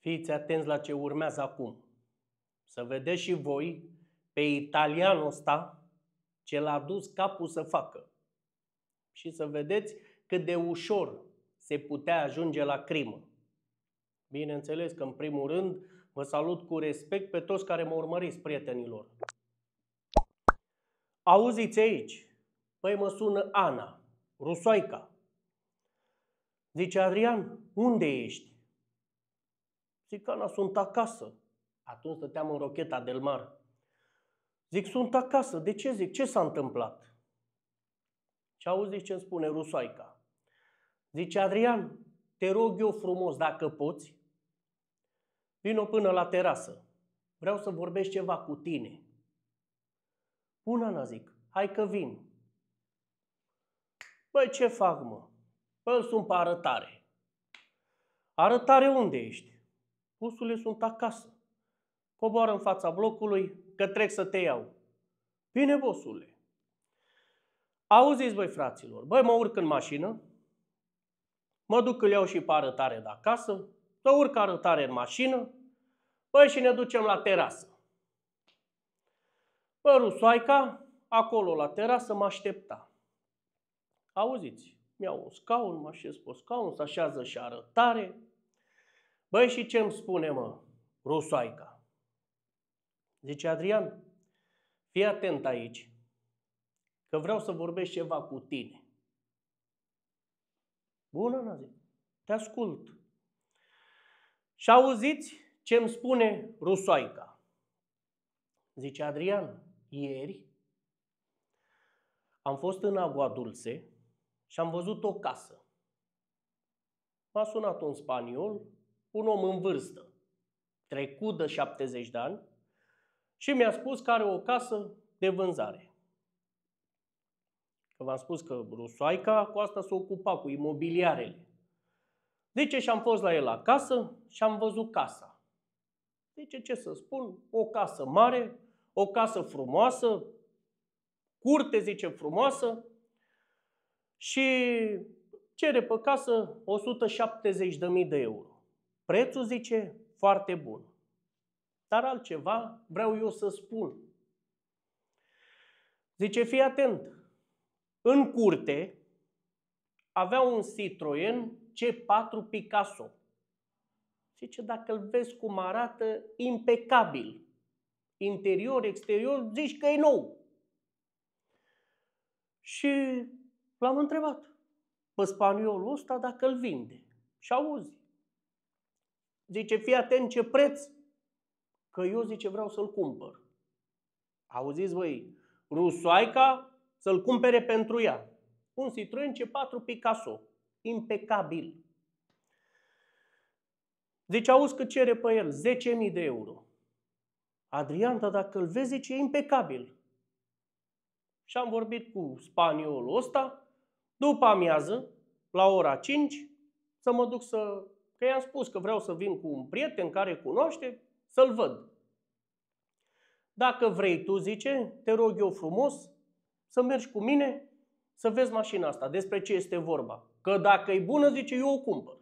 Fiți atenți la ce urmează acum. Să vedeți și voi pe italianul ăsta ce l-a dus capul să facă. Și să vedeți cât de ușor se putea ajunge la crimă. Bineînțeles că, în primul rând, vă salut cu respect pe toți care mă urmăriți, prietenilor. Auziți aici? Păi mă sună Ana, rusoica. Zice, Adrian, unde ești? Țicana, sunt acasă. Atunci stăteam în rocheta del mar. Zic, sunt acasă. De ce zic? Ce s-a întâmplat? Și auzi ce îmi spune rusoaica. Zice, Adrian, te rog eu frumos, dacă poți, vino până la terasă. Vreau să vorbesc ceva cu tine. Bună, Ana, zic, hai că vin. Băi, ce fac, mă? Păi sunt pe arătare. Arătare unde ești? Ursurile sunt acasă. Coboară în fața blocului, că trec să te iau. Bine, bosule. Auziți, voi fraților, băi, mă urc în mașină, mă duc, îl iau și pe arătare de acasă, mă urc arătare în mașină, băi, și ne ducem la terasă. Bă, rusoaica, acolo la terasă, mă aștepta. Auziți, mi-au un scaun, mă așez pe scaun, se așează și arătare, Băi, și ce îmi spune, mă, rusoaica? Zice Adrian, fii atent aici, că vreau să vorbesc ceva cu tine. Bună, Nazi, te ascult. Și auziți ce îmi spune rusoaica. Zice Adrian, ieri am fost în Agua Dulce și am văzut o casă. M-a sunat un spaniol un om în vârstă, trecut de 70 de ani, și mi-a spus că are o casă de vânzare. Că v-am spus că Rusoaica cu asta se ocupa, cu imobiliarele. Deci și am fost la el acasă și am văzut casa. Deci ce să spun, o casă mare, o casă frumoasă, curte, zice, frumoasă și cere pe casă 170.000 de euro. Prețul zice foarte bun. Dar altceva vreau eu să spun. Zice, fii atent. În curte avea un Citroen C4 Picasso. Zice, dacă îl vezi cum arată, impecabil. Interior, exterior, zici că e nou. Și l-am întrebat pe spaniolul ăsta dacă îl vinde. Și auzi, Zice, fii atent ce preț, că eu, zice, vreau să-l cumpăr. Auziți, voi, rusoaica să-l cumpere pentru ea. Un Citroen C4 Picasso, impecabil. Deci auzi că cere pe el 10.000 de euro. Adrian, dar dacă îl vezi, zice, e impecabil. Și am vorbit cu spaniolul ăsta. După amiază, la ora 5, să mă duc să Că i-am spus că vreau să vin cu un prieten care cunoaște, să-l văd. Dacă vrei tu, zice, te rog eu frumos să mergi cu mine să vezi mașina asta, despre ce este vorba. Că dacă e bună, zice, eu o cumpăr.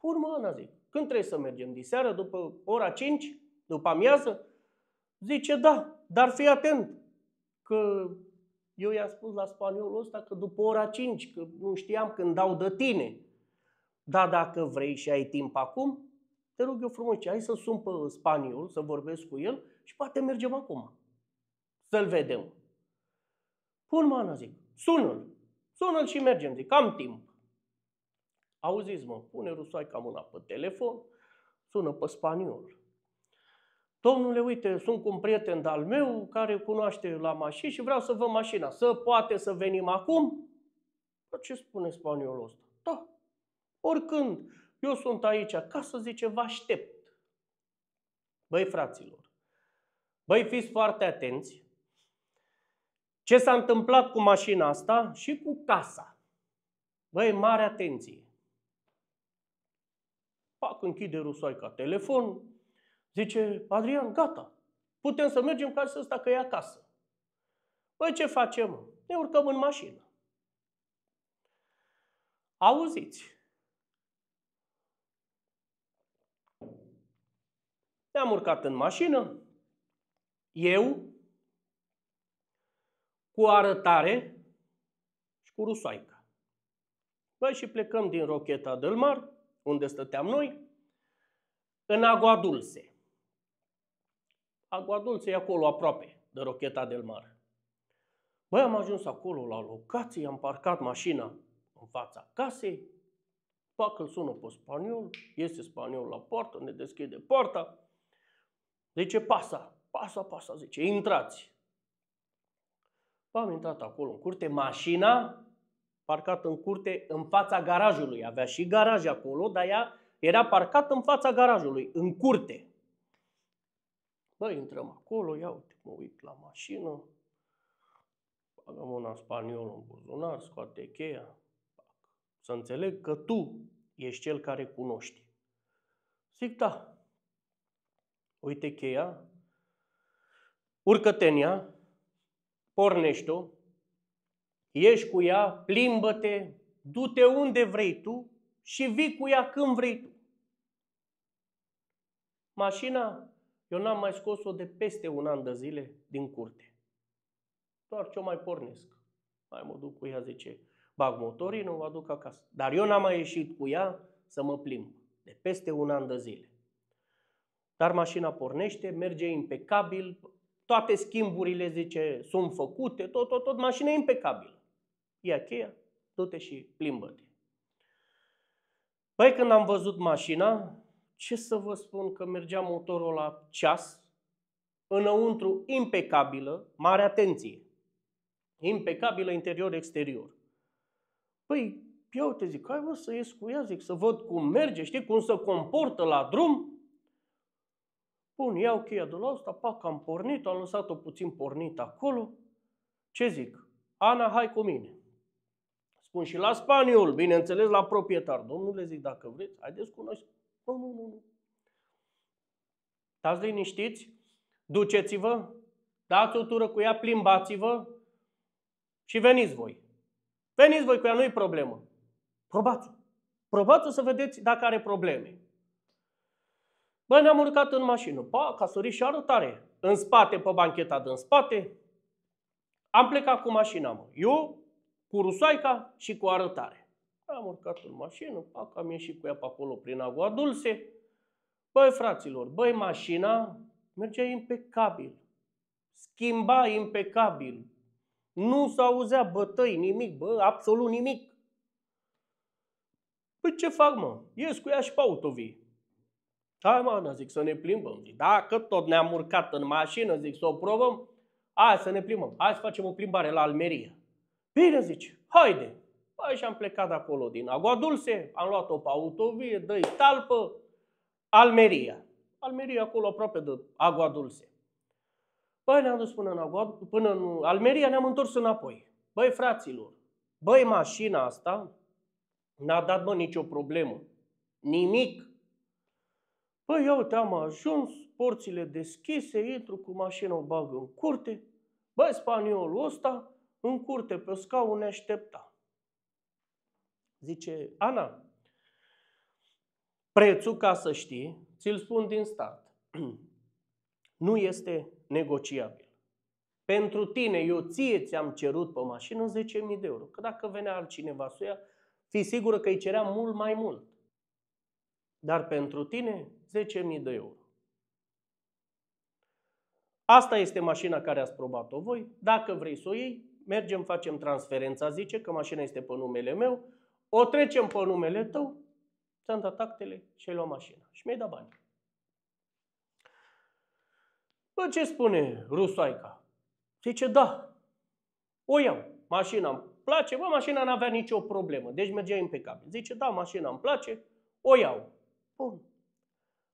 Urmă, Ana, zic, când trebuie să mergem? Diseară, după ora 5, după amiază? Zice, da, dar fii atent, că eu i-am spus la spaniolul ăsta că după ora 5, că nu știam când dau de tine. Da, dacă vrei și ai timp acum, te rog eu frumos, ai să sun pe spaniol, să vorbesc cu el și poate mergem acum. Să-l vedem. Pun mâna zic, sună-l, sună-l și mergem, zic, am timp. Auziți, mă, pune rusoaica mâna pe telefon, sună pe spaniol. Domnule, uite, sunt cu un prieten al meu care cunoaște la mașini și vreau să vă mașina. Să poate să venim acum? Dar ce spune spaniolul ăsta? Da, Oricând, eu sunt aici, ca să zice, vă aștept. Băi, fraților, băi, fiți foarte atenți. Ce s-a întâmplat cu mașina asta și cu casa? Băi, mare atenție. Pac, închide rusoaica telefon, zice, Adrian, gata, putem să mergem ca să stăm că e acasă. Băi, ce facem? Ne urcăm în mașină. Auziți, Ne-am urcat în mașină, eu, cu arătare și cu rusoaica. Băi, și plecăm din Rocheta del Mar, unde stăteam noi, în Agua Dulce. Agua Dulce e acolo aproape de Rocheta del Mar. Băi, am ajuns acolo la locație, am parcat mașina în fața casei, fac îl sună pe spaniol, iese spaniol la poartă, ne deschide poarta, Zice, pasa, pasa, pasa, zice, intrați. Am intrat acolo în curte, mașina parcată în curte în fața garajului. Avea și garaj acolo, dar ea era parcată în fața garajului, în curte. Bă, intrăm acolo, ia uite, mă uit la mașină, bagă mâna spaniol în buzunar, scoate cheia. Să înțeleg că tu ești cel care cunoști. Zic, da, uite cheia, urcă-te în ea, pornește-o, ieși cu ea, plimbă-te, du-te unde vrei tu și vii cu ea când vrei tu. Mașina, eu n-am mai scos-o de peste un an de zile din curte. Doar ce o mai pornesc. Mai mă duc cu ea, zice, bag motorii, nu o aduc acasă. Dar eu n-am mai ieșit cu ea să mă plimb. De peste un an de zile. Dar mașina pornește, merge impecabil, toate schimburile, zice, sunt făcute, tot, tot, tot, mașina e impecabilă. Ia cheia, du-te și plimbă-te. Păi când am văzut mașina, ce să vă spun că mergea motorul la ceas, înăuntru impecabilă, mare atenție, impecabilă interior-exterior. Păi, eu te zic, hai vă să ies cu ea, zic, să văd cum merge, știi, cum se comportă la drum. Bun, iau cheia de la asta, pac, am pornit, am lăsat-o puțin pornit acolo. Ce zic? Ana, hai cu mine. Spun și la spaniol, bineînțeles, la proprietar. Domnule, zic, dacă vreți, haideți cu noi. Nu, nu, nu, nu. Stați liniștiți, duceți-vă, dați o tură cu ea, plimbați-vă și veniți voi. Veniți voi cu ea, nu-i problemă. Probați-o. Probați-o să vedeți dacă are probleme. Bă, ne-am urcat în mașină. Pa, că a și arătare, În spate, pe bancheta din spate. Am plecat cu mașina, mă. Eu, cu rusoaica și cu arătare. Am urcat în mașină, pac, am ieșit cu ea pe acolo prin agua dulce. Băi, fraților, băi, mașina mergea impecabil. Schimba impecabil. Nu s-auzea bătăi, nimic, bă, absolut nimic. Păi ce fac, mă? Ies cu ea și pe autovie. Da, mă, zic, să ne plimbăm. Zic, dacă tot ne-am urcat în mașină, zic, să o probăm, hai să ne plimbăm. Hai să facem o plimbare la Almeria. Bine, zici, haide. Păi și am plecat de acolo din Agua Dulce, am luat-o pe autovie, dă talpă, Almeria. Almeria acolo aproape de Agua Dulce. Băi, ne-am dus până în, Agua, până în Almeria, ne-am întors înapoi. Băi, fraților, băi, mașina asta n-a dat, mă, nicio problemă. Nimic Păi, eu te am ajuns, porțile deschise, intru cu mașina, o bag în curte. Băi, spaniolul ăsta, în curte, pe scaun ne aștepta. Zice, Ana, prețul, ca să știi, ți-l spun din start, nu este negociabil. Pentru tine, eu ție ți-am cerut pe mașină 10.000 de euro. Că dacă venea altcineva să o ia, fi sigură că îi cerea mult mai mult dar pentru tine 10.000 de euro. Asta este mașina care ați probat-o voi. Dacă vrei să o iei, mergem, facem transferența, zice că mașina este pe numele meu, o trecem pe numele tău, ți-am dat actele și ai luat mașina. Și mi-ai dat bani. Bă, ce spune Rusoica? Zice, da, o iau. Mașina îmi place, bă, mașina n-avea nicio problemă, deci mergea impecabil. Zice, da, mașina îmi place, o iau. Bun.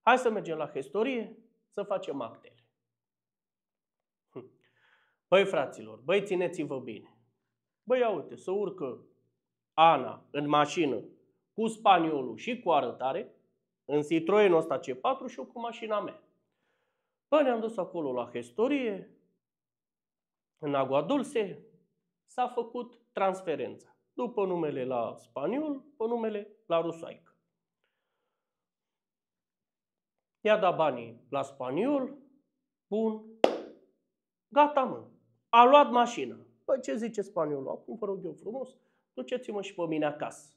Hai să mergem la hestorie să facem actele. Hm. Băi, fraților, băi, țineți-vă bine. Băi, ia uite, să urcă Ana în mașină cu spaniolul și cu arătare, în Citroenul ăsta C4 și eu cu mașina mea. Bă, ne-am dus acolo la hestorie, în Agua Dulce, s-a făcut transferența. După numele la spaniol, pe numele la rusaic. i-a dat banii la spaniol, bun, gata mă, a luat mașina. Păi ce zice spaniolul? Acum vă rog eu frumos, duceți-mă și pe mine acasă.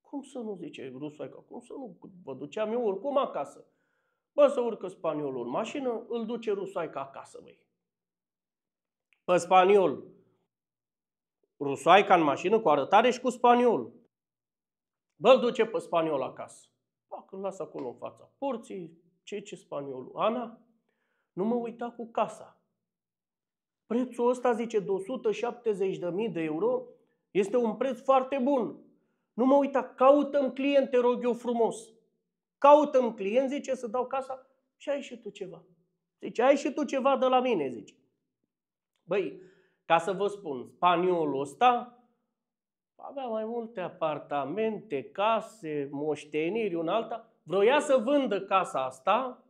Cum să nu, zice rusoica? cum să nu, vă duceam eu oricum acasă. Bă, să urcă spaniolul în mașină, îl duce rusoica acasă, băi. Pe spaniol, Rusoica în mașină cu arătare și cu spaniol. Bă, îl duce pe spaniol acasă când las acolo în fața porții, ce ce spaniolul Ana, nu mă uita cu casa. Prețul ăsta, zice, de 170.000 de euro, este un preț foarte bun. Nu mă uita, caută-mi client, te rog eu frumos. Caută-mi client, zice, să dau casa și ai și tu ceva. Zice, ai și tu ceva de la mine, zice. Băi, ca să vă spun, spaniolul ăsta avea mai multe apartamente, case, moșteniri, un alta. Vroia să vândă casa asta,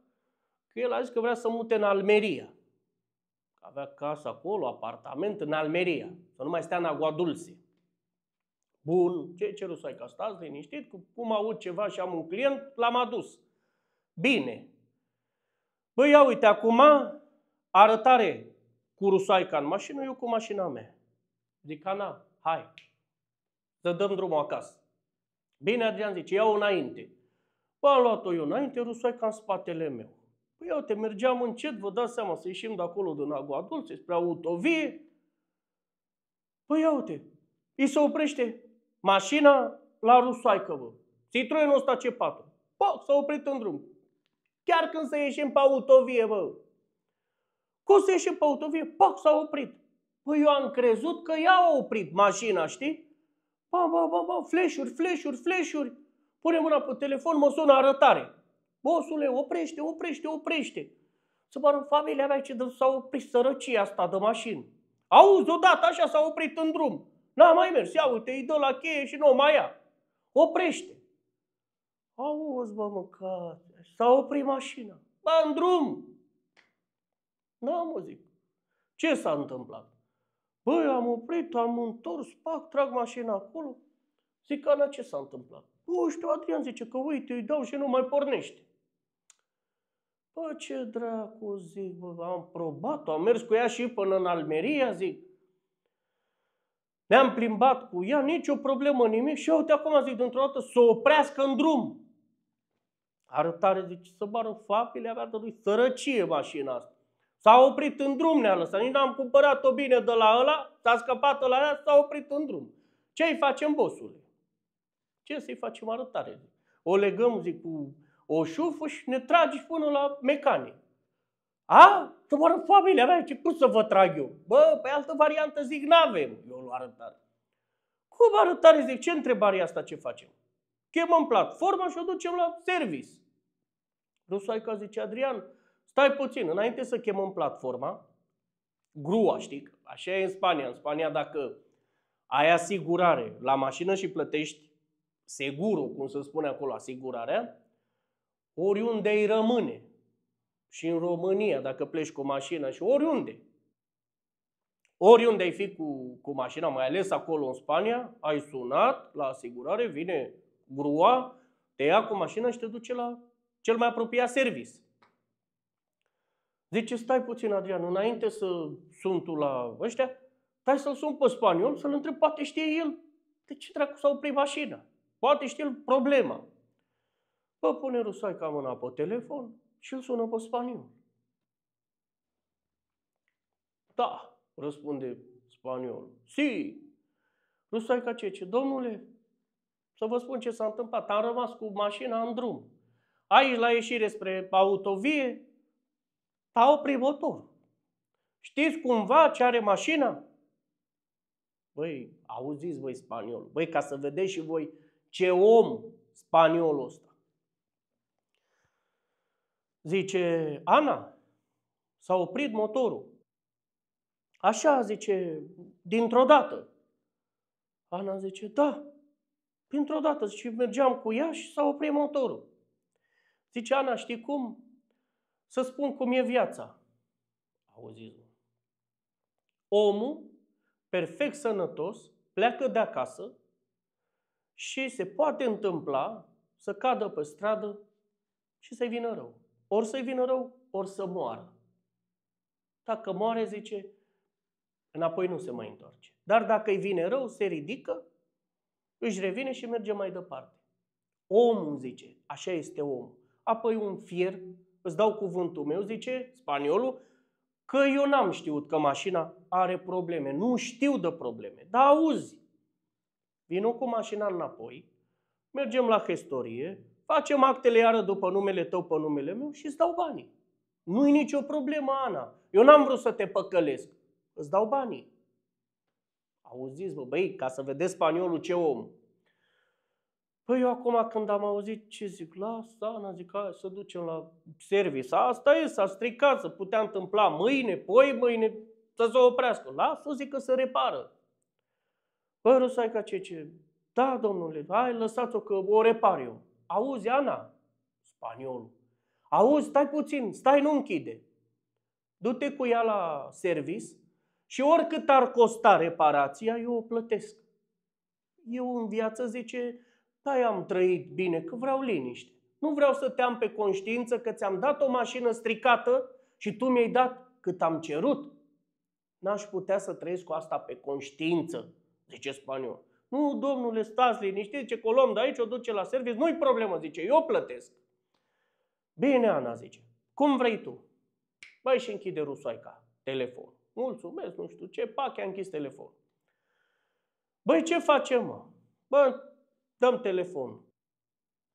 că el a zis că vrea să mute în Almeria. Avea casa acolo, apartament în Almeria, să nu mai stea în Aguadulce. Bun, ce ceru să ai ca stați liniștit, cum aud ceva și am un client, l-am adus. Bine. Băi, ia uite, acum arătare cu rusoaica în mașină, eu cu mașina mea. Zic, Ana, hai, să dăm drumul acasă. Bine, Adrian zice, iau înainte. Bă, am luat-o eu înainte, ca în spatele meu. Păi eu te mergeam încet, vă dați seama, să ieșim de acolo din Agua Dulce, spre autovie. Păi uite, îi se oprește mașina la rusoaică, vă. Citroenul ăsta ce patru. Bă, s-a oprit în drum. Chiar când să ieșim pe autovie, vă. Cum să ieșim pe autovie? po, s-a oprit. Păi eu am crezut că i a oprit mașina, știi? Ba, ba, ba, ba, flash-uri, flash-uri, flash-uri. Pune mâna pe telefon, mă sună arătare. Bosule, oprește, oprește, oprește. Să mă familia mea ce s-a oprit sărăcia asta de mașină. Auzi, odată așa s-a oprit în drum. N-a mai mers, ia uite, îi dă la cheie și nu mai ia. Oprește. Auzi, bă, mâncat, s-a oprit mașina. Ba, în drum. N-am auzit. Ce s-a întâmplat? Băi, am oprit, am întors, pac, trag mașina acolo. Zic, Ana, ce s-a întâmplat? Nu știu, Adrian zice că uite, îi dau și nu mai pornește. Bă, ce dracu, zic, bă, am probat-o, am mers cu ea și până în Almeria, zic. Ne-am plimbat cu ea, nicio problemă, nimic. Și uite, acum zic, dintr-o dată, să oprească în drum. Arătare, zice, să bară fapile, avea de lui sărăcie mașina asta. S-a oprit în drum, ne-a lăsat. Nici n-am cumpărat-o bine de la ăla, s-a scăpat la ăla, s-a oprit în drum. Ce-i facem, bosule? Ce să-i facem arătare? O legăm, zic, cu o șufă și ne tragi până la mecanic. A? Să moară familia mea, ce cum să vă trag eu? Bă, pe altă variantă zic, n-avem. Eu lu arătare. Cum arătare? Zic, ce întrebare asta ce facem? Chemăm platforma și o ducem la service. Rusaica zice, Adrian, Stai puțin, înainte să chemăm platforma, grua, știi, așa e în Spania. În Spania dacă ai asigurare la mașină și plătești segurul, cum se spune acolo, asigurarea, oriunde îi rămâne. Și în România, dacă pleci cu mașina și oriunde, oriunde ai fi cu, cu mașina, mai ales acolo în Spania, ai sunat la asigurare, vine grua, te ia cu mașina și te duce la cel mai apropiat service. Zice, stai puțin, Adrian, înainte să sun tu la ăștia, stai să-l sun pe spaniol, să-l întreb, poate știe el de ce dracu s-a oprit mașina. Poate știe el problema. Bă, pune ca mâna pe telefon și îl sună pe spaniol. Da, răspunde spaniol. Si. ca ce? Ce? Domnule, să vă spun ce s-a întâmplat. Am rămas cu mașina în drum. Aici, la ieșire spre autovie, Stau prin motor. Știți cumva ce are mașina? Băi, auziți voi spaniolul. Băi, ca să vedeți și voi ce om spaniolul ăsta. Zice, Ana, s-a oprit motorul. Așa, zice, dintr-o dată. Ana zice, da, dintr-o dată. Și mergeam cu ea și s-a oprit motorul. Zice, Ana, știi cum? să spun cum e viața. Auzismul. Omul, perfect sănătos, pleacă de acasă și se poate întâmpla să cadă pe stradă și să-i vină rău. Ori să-i vină rău, ori să moară. Dacă moare, zice, înapoi nu se mai întoarce. Dar dacă îi vine rău, se ridică, își revine și merge mai departe. Omul, zice, așa este omul. Apoi un fier îți dau cuvântul meu, zice spaniolul, că eu n-am știut că mașina are probleme, nu știu de probleme, dar auzi, vină cu mașina înapoi, mergem la hestorie, facem actele iară după numele tău, pe numele meu și îți dau banii. Nu-i nicio problemă, Ana. Eu n-am vrut să te păcălesc. Îți dau banii. Auziți, bă, băi, ca să vedeți spaniolul ce om. Păi eu acum când am auzit ce zic, n Ana, zic, hai să ducem la service. Asta e, s-a stricat, să putea întâmpla mâine, poi mâine, să se oprească. Lasă, zic că se repară. Bă, ca ce, ce? Da, domnule, hai, lăsați-o că o repar eu. Auzi, Ana, spaniolul. Auzi, stai puțin, stai, nu închide. Du-te cu ea la service și oricât ar costa reparația, eu o plătesc. Eu în viață, zice, da, am trăit bine, că vreau liniște. Nu vreau să te am pe conștiință că ți-am dat o mașină stricată și tu mi-ai dat cât am cerut. N-aș putea să trăiesc cu asta pe conștiință, zice spaniol. Nu, domnule, stați liniște, zice, că o luăm de aici, o duce la serviciu, nu-i problemă, zice, eu plătesc. Bine, Ana, zice, cum vrei tu? Băi, și închide rusoaica telefon. Mulțumesc, nu știu ce, pac, a închis telefonul. Băi, ce facem, mă? Bă, dăm telefon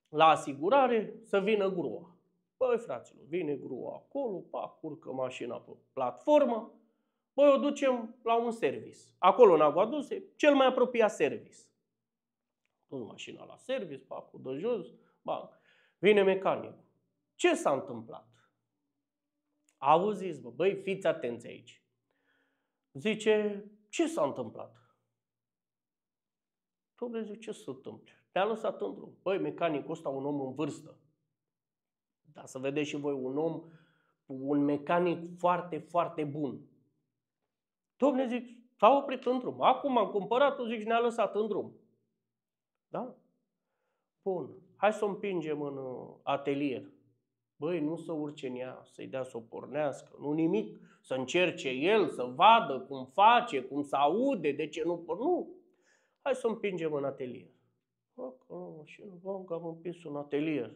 la asigurare să vină grua. Băi, fraților, vine grua acolo, pac, urcă mașina pe platformă, băi, o ducem la un servis Acolo, în Aguaduse, cel mai apropiat servis. Pun mașina la servis. pac, de jos, ba, Vine mecanic. Ce s-a întâmplat? Auziți, bă, băi, fiți atenți aici. Zice, ce s-a întâmplat? Domnule, zice, ce se întâmplă? Te-a lăsat în drum. Băi, mecanicul ăsta un om în vârstă. Dar să vedeți și voi un om, un mecanic foarte, foarte bun. Domne, zic, s-a oprit în drum. Acum am cumpărat-o, zic, ne-a lăsat în drum. Da? Bun. Hai să o împingem în uh, atelier. Băi, nu să urce în ea, să-i dea să o pornească, nu nimic, să încerce el, să vadă cum face, cum se aude, de ce nu. Nu. Hai să o împingem în atelier acolo, și vom bancă am împins un atelier.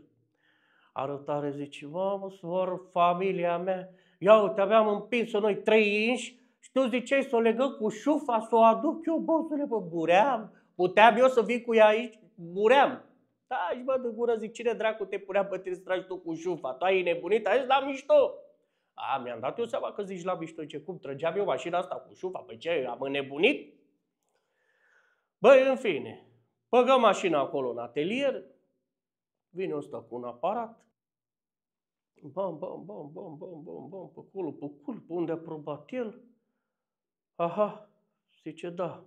Arătare zice, mamă, sor, familia mea, ia uite, aveam împins noi trei inși și tu ziceai să o legăm cu șufa, să o aduc eu, bosule, bă, buream, puteam eu să vin cu ea aici, buream. Da, și bă, de gură zic, cine dracu te punea pe tine să tragi tu cu șufa? Tu ai nebunit, ai zis la mișto. A, mi-am dat eu seama că zici la mișto, ce cum, trăgeam eu mașina asta cu șufa, pe păi ce, am înnebunit? Băi, în fine, Băgăm mașina acolo în atelier, vine ăsta cu un aparat, bam, bam, bam, bam, bam, bam, bam, pe culo, pe cul, pe unde a probat el. Aha, zice, da.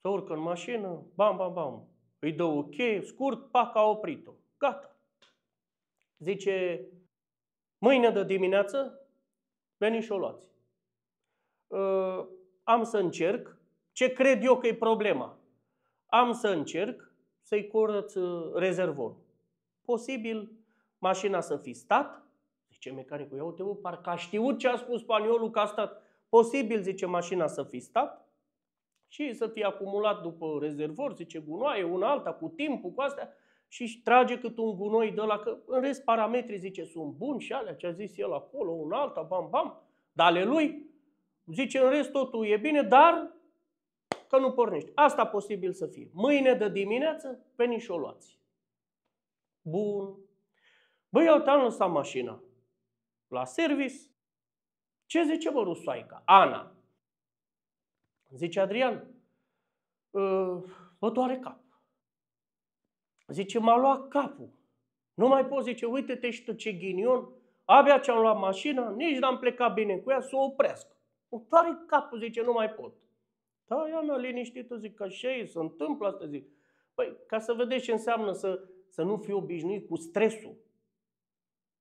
Să urcă în mașină, bam, bam, bam. Îi dă ok, cheie, scurt, pac, a oprit-o. Gata. Zice, mâine de dimineață, veni și o luați. Uh, am să încerc ce cred eu că e problema am să încerc să-i curăț uh, rezervorul. Posibil mașina să fi stat, zice mecanicul, ia uite parcă a știut ce a spus spaniolul că a stat. Posibil, zice, mașina să fi stat și să fie acumulat după rezervor, zice, gunoaie, una alta, cu timpul, cu astea, și trage cât un gunoi de la că, în rest, parametrii, zice, sunt buni și alea, ce a zis el acolo, una alta, bam, bam, dar ale lui, zice, în rest totul e bine, dar că nu pornești. Asta posibil să fie. Mâine de dimineață, veni și o luați. Bun. Băi, eu te-am lăsat mașina la service. Ce zice, vă rusoaica? Ana. Zice Adrian, ă, Vă doare cap. Zice, m-a luat capul. Nu mai pot, zice, uite-te și tu ce ghinion. Abia ce-am luat mașina, nici n-am plecat bine cu ea, să o oprească. Îmi doare capul, zice, nu mai pot. Da, ea mi-a liniștit, zic că și ei se întâmplă asta, zic. Păi, ca să vedeți ce înseamnă să, să nu fii obișnuit cu stresul.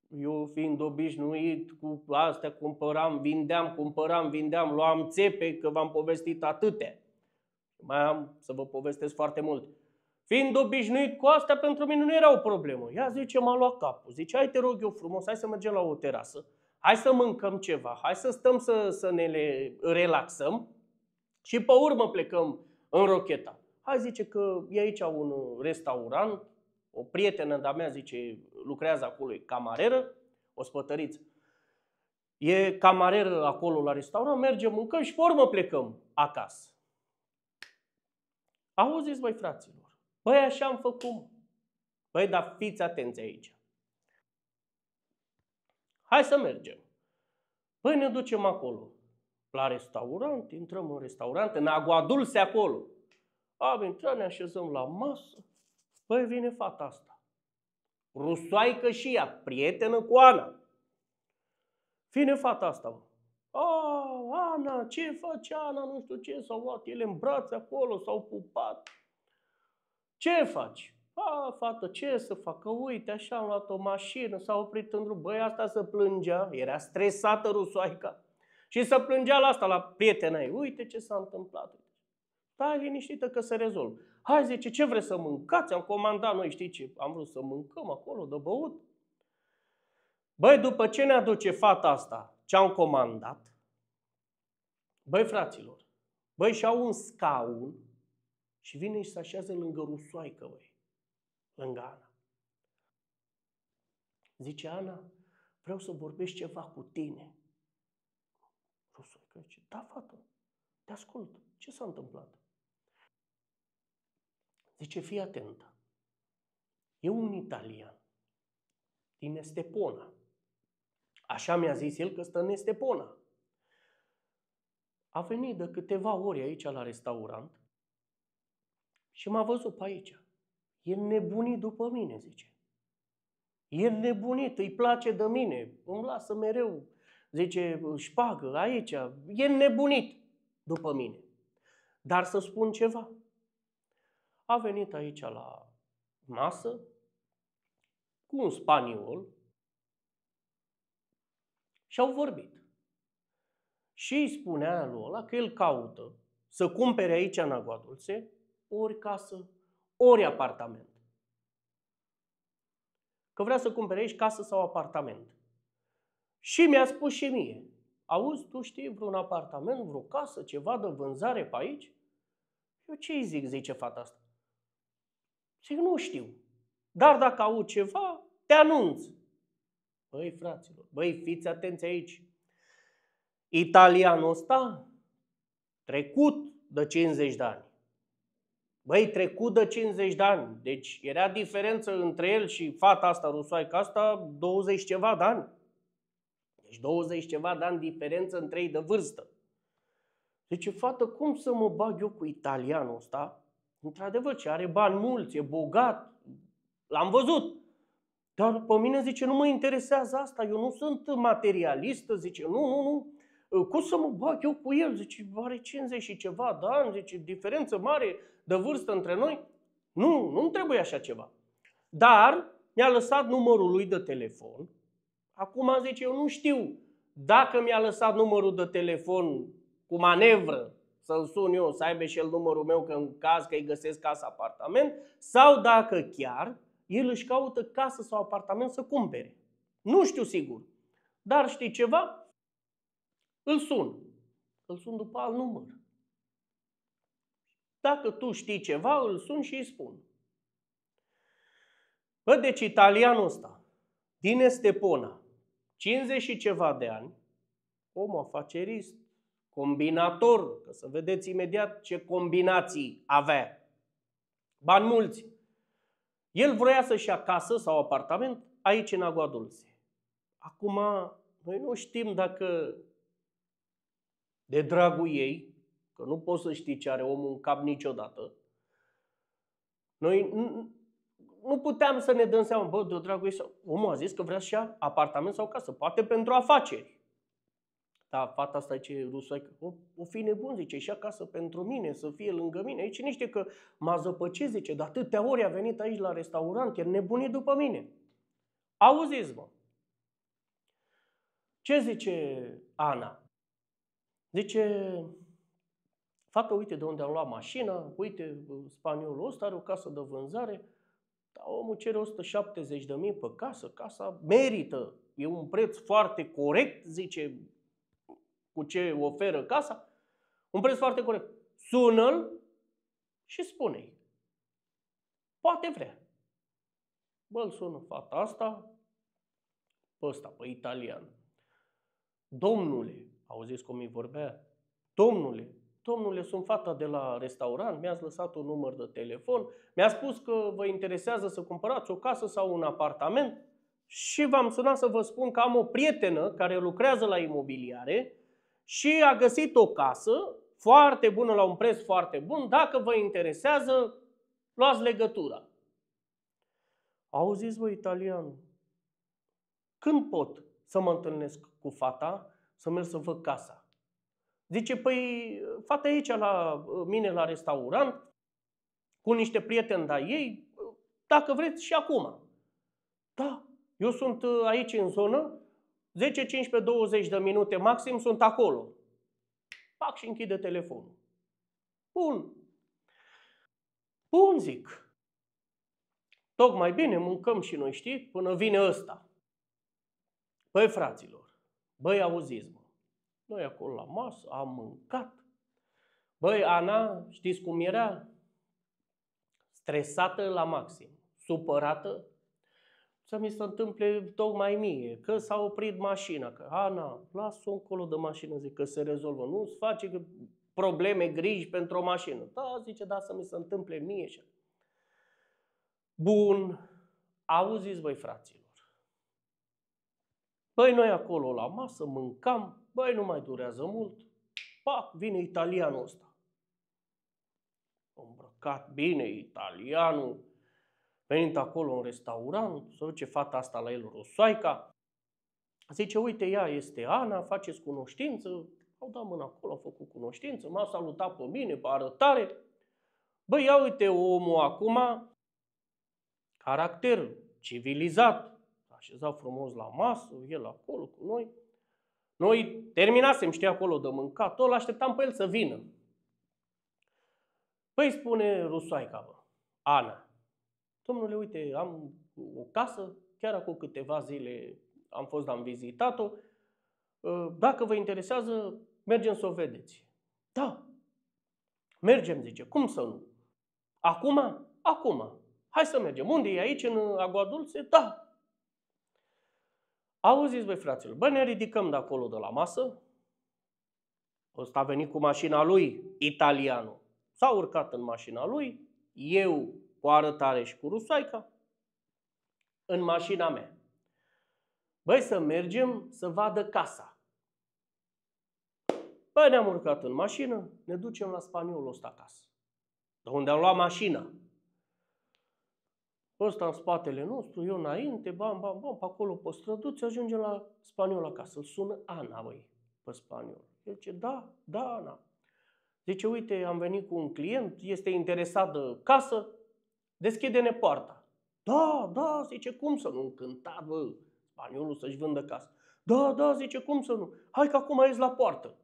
Eu fiind obișnuit cu astea, cumpăram, vindeam, cumpăram, vindeam, luam țepe, că v-am povestit atâtea. Mai am să vă povestesc foarte mult. Fiind obișnuit cu asta, pentru mine nu era o problemă. Ea zice, m-a luat capul. Zice, hai te rog eu frumos, hai să mergem la o terasă, hai să mâncăm ceva, hai să stăm să, să ne le relaxăm și pe urmă plecăm în rocheta. Hai zice că e aici un restaurant, o prietenă de-a mea zice, lucrează acolo, e camareră, o spătăriță. E camareră acolo la restaurant, mergem, mâncăm și pe urmă plecăm acasă. Auziți, băi, fraților, băi, așa am făcut. Băi, dar fiți atenți aici. Hai să mergem. Păi ne ducem acolo la restaurant, intrăm în restaurant, în agua dulce acolo. Am intrat, ne așezăm la masă, păi vine fata asta. Rusoaică și ea, prietenă cu Ana. Vine fata asta, mă. A, Ana, ce face Ana, nu știu ce, s-au luat ele în brațe acolo, s-au pupat. Ce faci? A, fată, ce să facă? Uite, așa am luat o mașină, s-a oprit în drum. Băi, asta se plângea, era stresată rusoaica. Și să plângea la asta, la prietena ei. Uite ce s-a întâmplat. Stai liniștită că se rezolvă. Hai, zice, ce vreți să mâncați? Am comandat noi, știi ce? Am vrut să mâncăm acolo, de băut. Băi, după ce ne aduce fata asta ce am comandat, băi, fraților, băi, și-au un scaun și vine și se așează lângă rusoaică, băi, lângă Ana. Zice, Ana, vreau să vorbesc ceva cu tine zice, da, fată, te ascult. Ce s-a întâmplat? Zice, fii atentă. E un italian din Estepona. Așa mi-a zis el că stă în Estepona. A venit de câteva ori aici la restaurant și m-a văzut pe aici. E nebunit după mine, zice. E nebunit, îi place de mine, îmi lasă mereu zice șpagă aici, e nebunit după mine. Dar să spun ceva. A venit aici la masă cu un spaniol și au vorbit. Și îi spunea lui ăla că el caută să cumpere aici în Agua Dulce ori casă, ori apartament. Că vrea să cumpere aici casă sau apartament. Și mi-a spus și mie, auzi, tu știi vreun apartament, vreo casă, ceva de vânzare pe aici? Eu ce îi zic, zice fata asta. Zic, nu știu. Dar dacă au ceva, te anunț. Băi, fraților, băi, fiți atenți aici. Italianul ăsta, trecut de 50 de ani. Băi, trecut de 50 de ani. Deci era diferență între el și fata asta, rusoaica asta, 20 ceva de ani. Deci 20 ceva de ani diferență între ei de vârstă. Deci fată, cum să mă bag eu cu italianul ăsta? Într-adevăr, ce are bani mulți, e bogat, l-am văzut. Dar pe mine, zice, nu mă interesează asta, eu nu sunt materialistă, zice, nu, nu, nu. Ă, cum să mă bag eu cu el? Zice, are 50 și ceva de ani, zice, diferență mare de vârstă între noi. Nu, nu trebuie așa ceva. Dar mi-a lăsat numărul lui de telefon Acum, zice, eu nu știu dacă mi-a lăsat numărul de telefon cu manevră să-l sun eu, să aibă și el numărul meu că în caz că îi găsesc casă, apartament, sau dacă chiar el își caută casă sau apartament să cumpere. Nu știu sigur. Dar știi ceva? Îl sun. Îl sun după alt număr. Dacă tu știi ceva, îl sun și îi spun. Bă, deci italianul ăsta, din Estepona, 50 și ceva de ani, om afacerist, combinator, că să vedeți imediat ce combinații avea. Bani mulți. El vrea să-și ia casă sau apartament aici în Agua Dulce. Acum, noi nu știm dacă de dragul ei, că nu poți să știi ce are omul în cap niciodată, noi nu puteam să ne dăm seama, bă, de dragul ăsta, omul a zis că vrea să ia apartament sau casă, poate pentru afaceri. Da, fata asta ce rusoaică, o, o fi nebun, zice, și acasă pentru mine, să fie lângă mine. Aici știe că m-a zăpăcit, zice, de atâtea ori a venit aici la restaurant, e nebunit după mine. Auziți, mă. Ce zice Ana? Zice, fată, uite de unde am luat mașina, uite, spaniolul ăsta are o casă de vânzare, dar omul cere 170 de mii pe casă, casa merită, e un preț foarte corect, zice cu ce oferă casa, un preț foarte corect. Sună-l și spune-i. Poate vrea. Bă, îl sună fata asta, pe ăsta, pe italian. Domnule, auziți cum îi vorbea? Domnule, domnule, sunt fata de la restaurant, mi-ați lăsat un număr de telefon, mi-a spus că vă interesează să cumpărați o casă sau un apartament și v-am sunat să vă spun că am o prietenă care lucrează la imobiliare și a găsit o casă foarte bună, la un preț foarte bun, dacă vă interesează, luați legătura. Auziți voi italian, când pot să mă întâlnesc cu fata, să merg să văd casa? Zice, păi fata aici la mine la restaurant, cu niște prieteni de ei, dacă vreți și acum. Da, eu sunt uh, aici în zonă, 10, 15, 20 de minute maxim sunt acolo. Pac și închide telefonul. Bun. Bun, zic. Tocmai bine, mâncăm și noi, știi, până vine ăsta. Păi, fraților, băi, auziți, noi acolo la masă, am mâncat. Băi, Ana, știți cum era? Stresată la maxim, supărată. Să mi se întâmple tocmai mie, că s-a oprit mașina, că Ana, lasă-o încolo de mașină, zic că se rezolvă. nu îți face că probleme, griji pentru o mașină. Da, zice, da, să mi se întâmple mie și Bun, auziți voi fraților. Băi, noi acolo la masă mâncam, Băi, nu mai durează mult. Pa, vine italianul ăsta. Îmbrăcat bine, italianul. Venit acolo în restaurant, se duce fata asta la el, Rosoaica. Zice, uite, ea este Ana, faceți cunoștință. Au dat mâna acolo, au făcut cunoștință, m-au salutat pe mine, pe arătare. Băi, ia uite omul acum, caracter civilizat. Așezat frumos la masă, el acolo cu noi. Noi terminasem, știi, acolo de mâncat, tot așteptam pe el să vină. Păi spune rusoaica, bă, Ana, domnule, uite, am o casă, chiar acum câteva zile am fost, am vizitat-o, ă, dacă vă interesează, mergem să o vedeți. Da, mergem, zice, cum să nu? Acum? Acum. Hai să mergem. Unde e aici, în Agua Dulce? Da, Auziți, băi, fraților, bă, ne ridicăm de acolo de la masă. Ăsta a venit cu mașina lui, italianul. S-a urcat în mașina lui, eu cu arătare și cu rusoaica, în mașina mea. Băi, să mergem să vadă casa. Băi, ne-am urcat în mașină, ne ducem la spaniolul ăsta acasă. De unde am luat mașina? Ăsta în spatele nostru, eu înainte, bam, bam, bam, pe acolo pe străduți, ajungem la spaniol acasă. Îl sună Ana, băi, pe spaniol. El zice, da, da, Ana. Zice, uite, am venit cu un client, este interesat de casă, deschide-ne poarta. Da, da, zice, cum să nu încânta, bă, spaniolul să-și vândă casă. Da, da, zice, cum să nu? Hai că acum ești la poartă.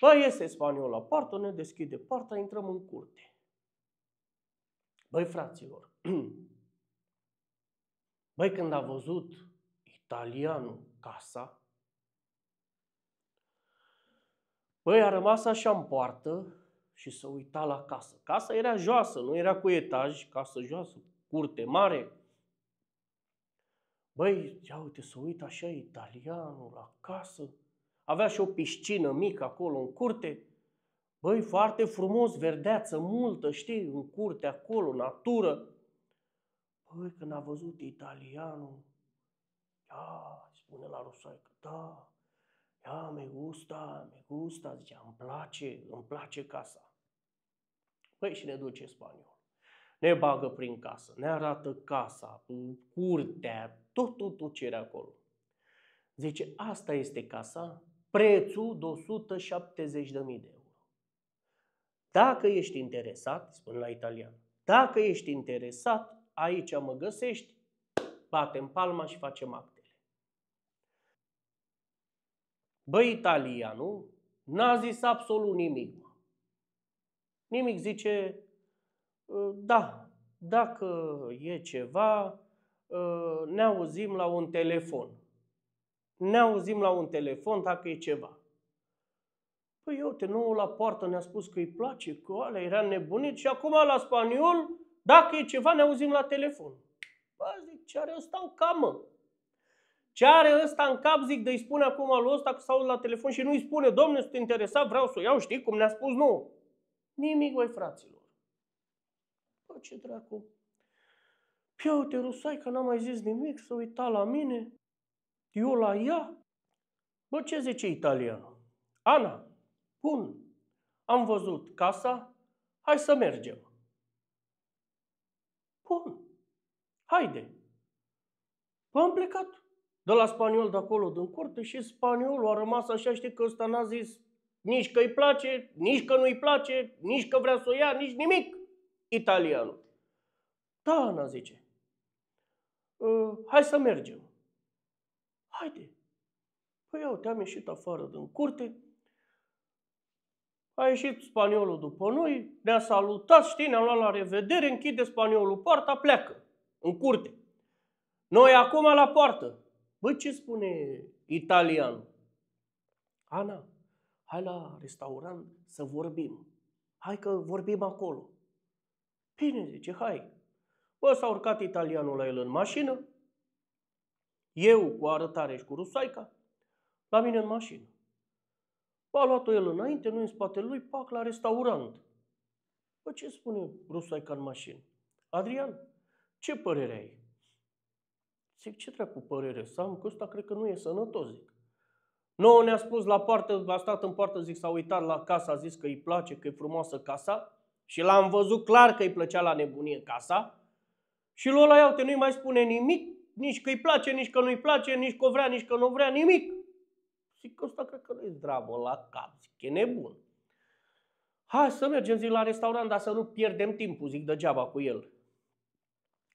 Bă, iese spaniol la poartă, ne deschide poarta, intrăm în curte. Băi, fraților, băi, când a văzut italianul casa, băi, a rămas așa în poartă și s-a uitat la casă. Casa era joasă, nu era cu etaj, casă joasă, curte mare. Băi, ia uite, să uit așa italianul la casă. Avea și o piscină mică acolo în curte. Băi, foarte frumos, verdeață multă, știi, în curte acolo, natură. Băi, când a văzut italianul, ia, spune la rusaică, da, ia, mi gusta, mi gusta, zicea, îmi place, îmi place casa. Păi și ne duce spaniol. Ne bagă prin casă, ne arată casa, curtea, tot, tot, tot ce era acolo. Zice, asta este casa, prețul de 170.000 de euro. Dacă ești interesat, spun la italian, dacă ești interesat, aici mă găsești, batem palma și facem actele. Bă, italianul n-a zis absolut nimic. Nimic zice, ă, da, dacă e ceva, ă, ne auzim la un telefon. Ne auzim la un telefon dacă e ceva. Păi uite, nouă la poartă ne-a spus că îi place, că alea era nebunit și acum la spaniol, dacă e ceva, ne auzim la telefon. Bă, zic, ce are ăsta în cap? mă? Ce are ăsta în cap, zic, de-i spune acum al ăsta că s-au la telefon și nu-i spune, domne, sunt interesat, vreau să o iau, știi cum ne-a spus nu. Nimic, voi fraților. Bă, ce dracu. Pia, uite, că n-a mai zis nimic, să uita la mine, eu la ea. Bă, ce zice italianul? Ana, Bun, am văzut casa, hai să mergem. Bun, haide. Păi am plecat de la spaniol de acolo, din curte, și spaniolul a rămas așa, știi că ăsta n-a zis nici că îi place, nici că nu-i place, nici că vrea să o ia, nici nimic. Italianul. Da, n-a zice. Uh, hai să mergem. Haide. Păi eu te-am ieșit afară din curte, a ieșit spaniolul după noi, ne-a salutat, știi, ne-a luat la revedere, închide spaniolul poarta, pleacă în curte. Noi acum la poartă. Bă, ce spune italian? Ana, hai la restaurant să vorbim. Hai că vorbim acolo. Bine, zice, hai. Bă, s-a urcat italianul la el în mașină. Eu cu arătare și cu rusaica. La mine în mașină a luat-o el înainte, nu în spatele lui, pac, la restaurant. Bă, ce spune ca în mașină? Adrian, ce părere ai? Zic, ce treabă cu părere să am? Că ăsta cred că nu e sănătos, zic. Nouă ne-a spus la poartă, a stat în poartă, zic, s-a uitat la casa, a zis că îi place, că e frumoasă casa și l-am văzut clar că îi plăcea la nebunie casa și lui ăla iau, nu-i mai spune nimic, nici că îi place, nici că nu-i place, nici că o vrea, nici că nu vrea, nimic. Zic că ăsta cred că nu-i zdravă la cap. Zic, e nebun. Hai să mergem, zic, la restaurant, dar să nu pierdem timpul, zic, degeaba cu el.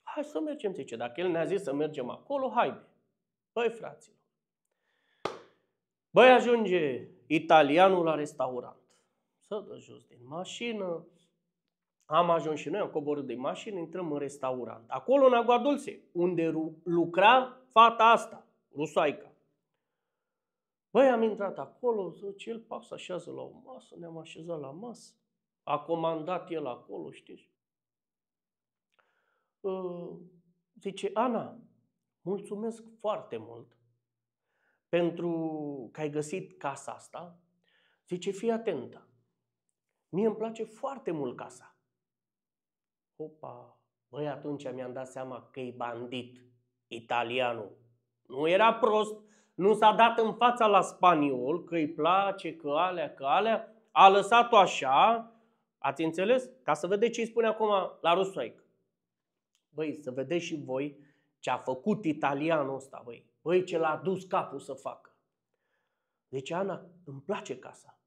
Hai să mergem, zice, dacă el ne-a zis să mergem acolo, haide. Băi, fraților. Băi, ajunge italianul la restaurant. Să dă jos din mașină. Am ajuns și noi, am coborât din mașină, intrăm în restaurant. Acolo, în Agua Dulce, unde lucra fata asta, rusaica. Băi, am intrat acolo, zice, el pac, se așează la o masă, ne-am așezat la masă. A comandat el acolo, știi? Uh, zice, Ana, mulțumesc foarte mult pentru că ai găsit casa asta. Zice, fii atentă. Mie îmi place foarte mult casa. Opa, băi, atunci mi-am dat seama că e bandit, italianul. Nu era prost, nu s-a dat în fața la spaniol că îi place, că alea, că alea, a lăsat-o așa, ați înțeles? Ca să vedeți ce îi spune acum la rusoic. Băi, să vedeți și voi ce a făcut italianul ăsta, băi. Băi, ce l-a dus capul să facă. Deci, Ana, îmi place casa.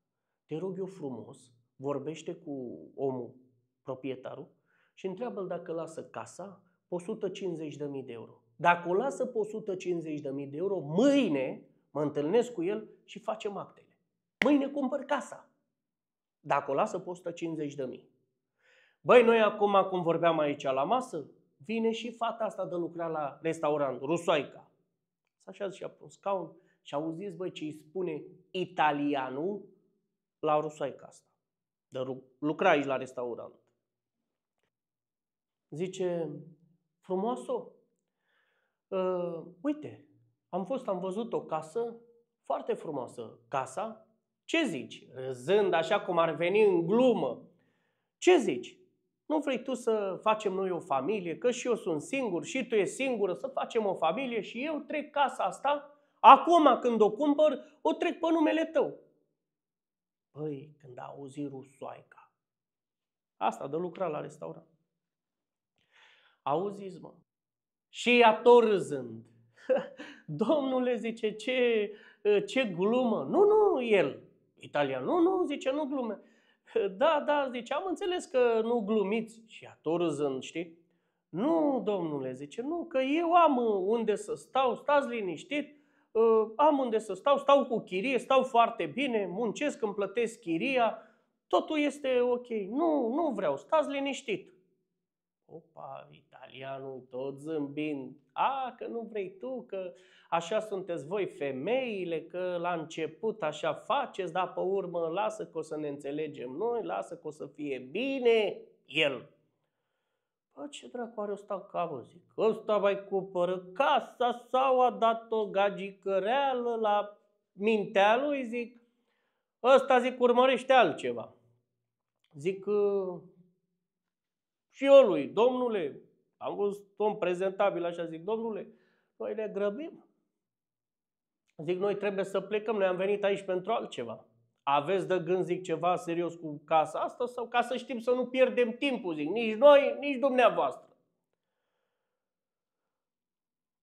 Te rog eu frumos, vorbește cu omul, proprietarul, și întreabă-l dacă lasă casa 150.000 de euro. Dacă o lasă pe 150.000 de euro, mâine mă întâlnesc cu el și facem actele. Mâine cumpăr casa. Dacă o lasă pe 150.000. Băi, noi acum, acum vorbeam aici la masă, vine și fata asta de lucra la restaurant, Rusoica. S-a așezat și-a pus scaun și auziți, băi, ce îi spune italianul la Rusoica asta. De lucra aici la restaurant. Zice, frumoasă, uh, uite, am fost, am văzut o casă foarte frumoasă. Casa? Ce zici? Râzând așa cum ar veni în glumă. Ce zici? Nu vrei tu să facem noi o familie? Că și eu sunt singur și tu ești singură, să facem o familie și eu trec casa asta, acum când o cumpăr, o trec pe numele tău. Păi, când a auzit rusoaica, asta de lucra la restaurant. Auziți, mă, și ea tot râzând. Domnule, zice, ce, ce glumă. Nu, nu, el, italian. Nu, nu, zice, nu glume. Da, da, zice, am înțeles că nu glumiți. Și ea tot râzând, știi? Nu, domnule, zice, nu, că eu am uh, unde să stau, stați liniștit, uh, am unde să stau, stau cu chirie, stau foarte bine, muncesc, îmi plătesc chiria, totul este ok. Nu, nu vreau, stați liniștit. Opa, italianul tot zâmbind. A, că nu vrei tu, că așa sunteți voi femeile, că la început așa faceți, dar pe urmă lasă că o să ne înțelegem noi, lasă că o să fie bine el. Bă, ce dracu are ăsta ca capă, zic. Ăsta mai cupără casa sau a dat o gagicăreală la mintea lui, zic. Ăsta, zic, urmărește altceva. Zic, și eu lui, domnule, am văzut om prezentabil, așa zic, domnule, noi ne grăbim. Zic, noi trebuie să plecăm, noi am venit aici pentru altceva. Aveți de gând, zic, ceva serios cu casa asta sau ca să știm să nu pierdem timpul, zic, nici noi, nici dumneavoastră.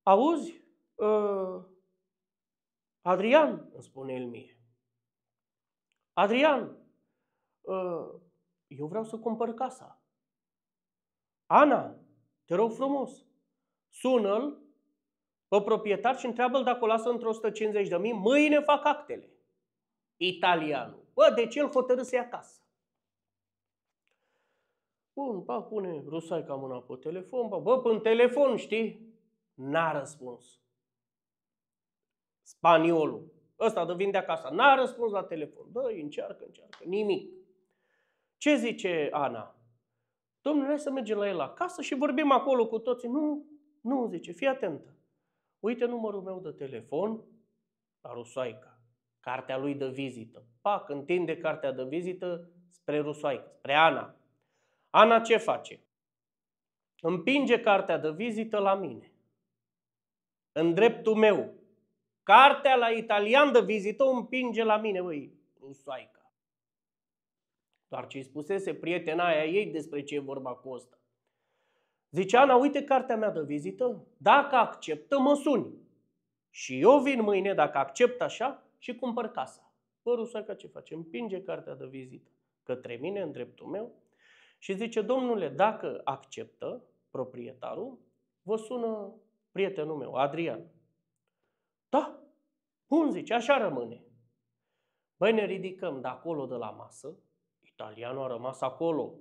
Auzi, uh, Adrian, îmi spune el mie, Adrian, uh, eu vreau să cumpăr casa. Ana, te rog frumos, sună-l pe proprietar și întreabă-l dacă o lasă într-o 150 de mii, mâine fac actele. Italianul. Bă, de ce el hotărâse acasă? Bun, pa, pune ca mâna pe telefon, bă, bă, pe telefon, știi? N-a răspuns. Spaniolul. Ăsta de vin de acasă. N-a răspuns la telefon. Bă, încearcă, încearcă. Nimic. Ce zice Ana? Domnule, hai să mergem la el acasă și vorbim acolo cu toții. Nu, nu, zice, fii atentă. Uite numărul meu de telefon la Rusoaica. Cartea lui de vizită. Pac, întinde cartea de vizită spre Rusoaica, spre Ana. Ana ce face? Împinge cartea de vizită la mine. În dreptul meu. Cartea la italian de vizită o împinge la mine, băi, Rusoaica doar ce îi spusese prietena aia ei despre ce e vorba cu ăsta. Zice, Ana, uite cartea mea de vizită, dacă acceptă, mă suni. Și eu vin mâine, dacă accept așa, și cumpăr casa. Bă, păi, rusaca, ce face? Împinge cartea de vizită către mine, în dreptul meu, și zice, domnule, dacă acceptă proprietarul, vă sună prietenul meu, Adrian. Da, bun, zice, așa rămâne. Băi, ne ridicăm de acolo de la masă, Talianul a rămas acolo,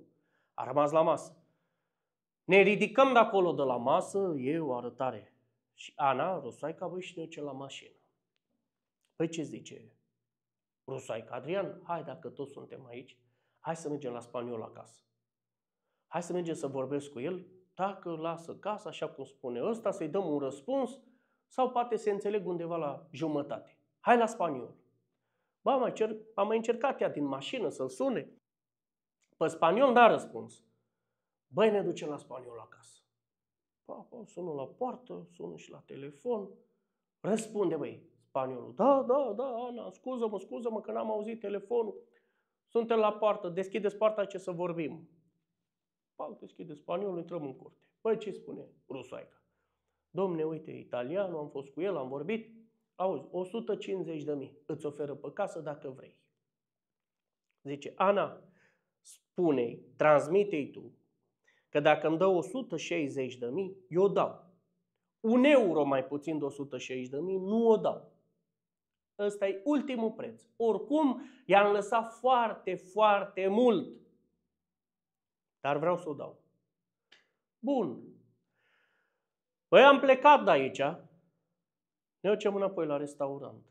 a rămas la masă. Ne ridicăm de acolo de la masă, e o arătare. Și Ana, Rusaica, voi și ne duce la mașină. Păi ce zice Rusaica? Adrian, hai dacă toți suntem aici, hai să mergem la spaniol acasă. Hai să mergem să vorbesc cu el, dacă lasă casa, așa cum spune ăsta, să-i dăm un răspuns sau poate se înțeleg undeva la jumătate. Hai la spaniol. Ba, mai cer, am mai încercat ea din mașină să-l sune. Pe spaniol n-a răspuns. Băi, ne ducem la spaniol acasă. pa, sună la poartă, sună și la telefon. Răspunde, băi, spaniolul. Da, da, da, Ana, scuză-mă, scuză-mă că n-am auzit telefonul. Suntem la poartă, deschideți poarta ce să vorbim. Pa, deschide spaniolul, intrăm în curte. Băi, ce spune rusoaica? Domne, uite, italianul, am fost cu el, am vorbit. Auzi, 150 de mii îți oferă pe casă dacă vrei. Zice, Ana, spune-i, transmite-i tu că dacă îmi dă 160 de mii, eu o dau. Un euro mai puțin de 160 de mii, nu o dau. Ăsta e ultimul preț. Oricum, i-am lăsat foarte, foarte mult. Dar vreau să o dau. Bun. Păi am plecat de aici. Ne ducem înapoi la restaurant.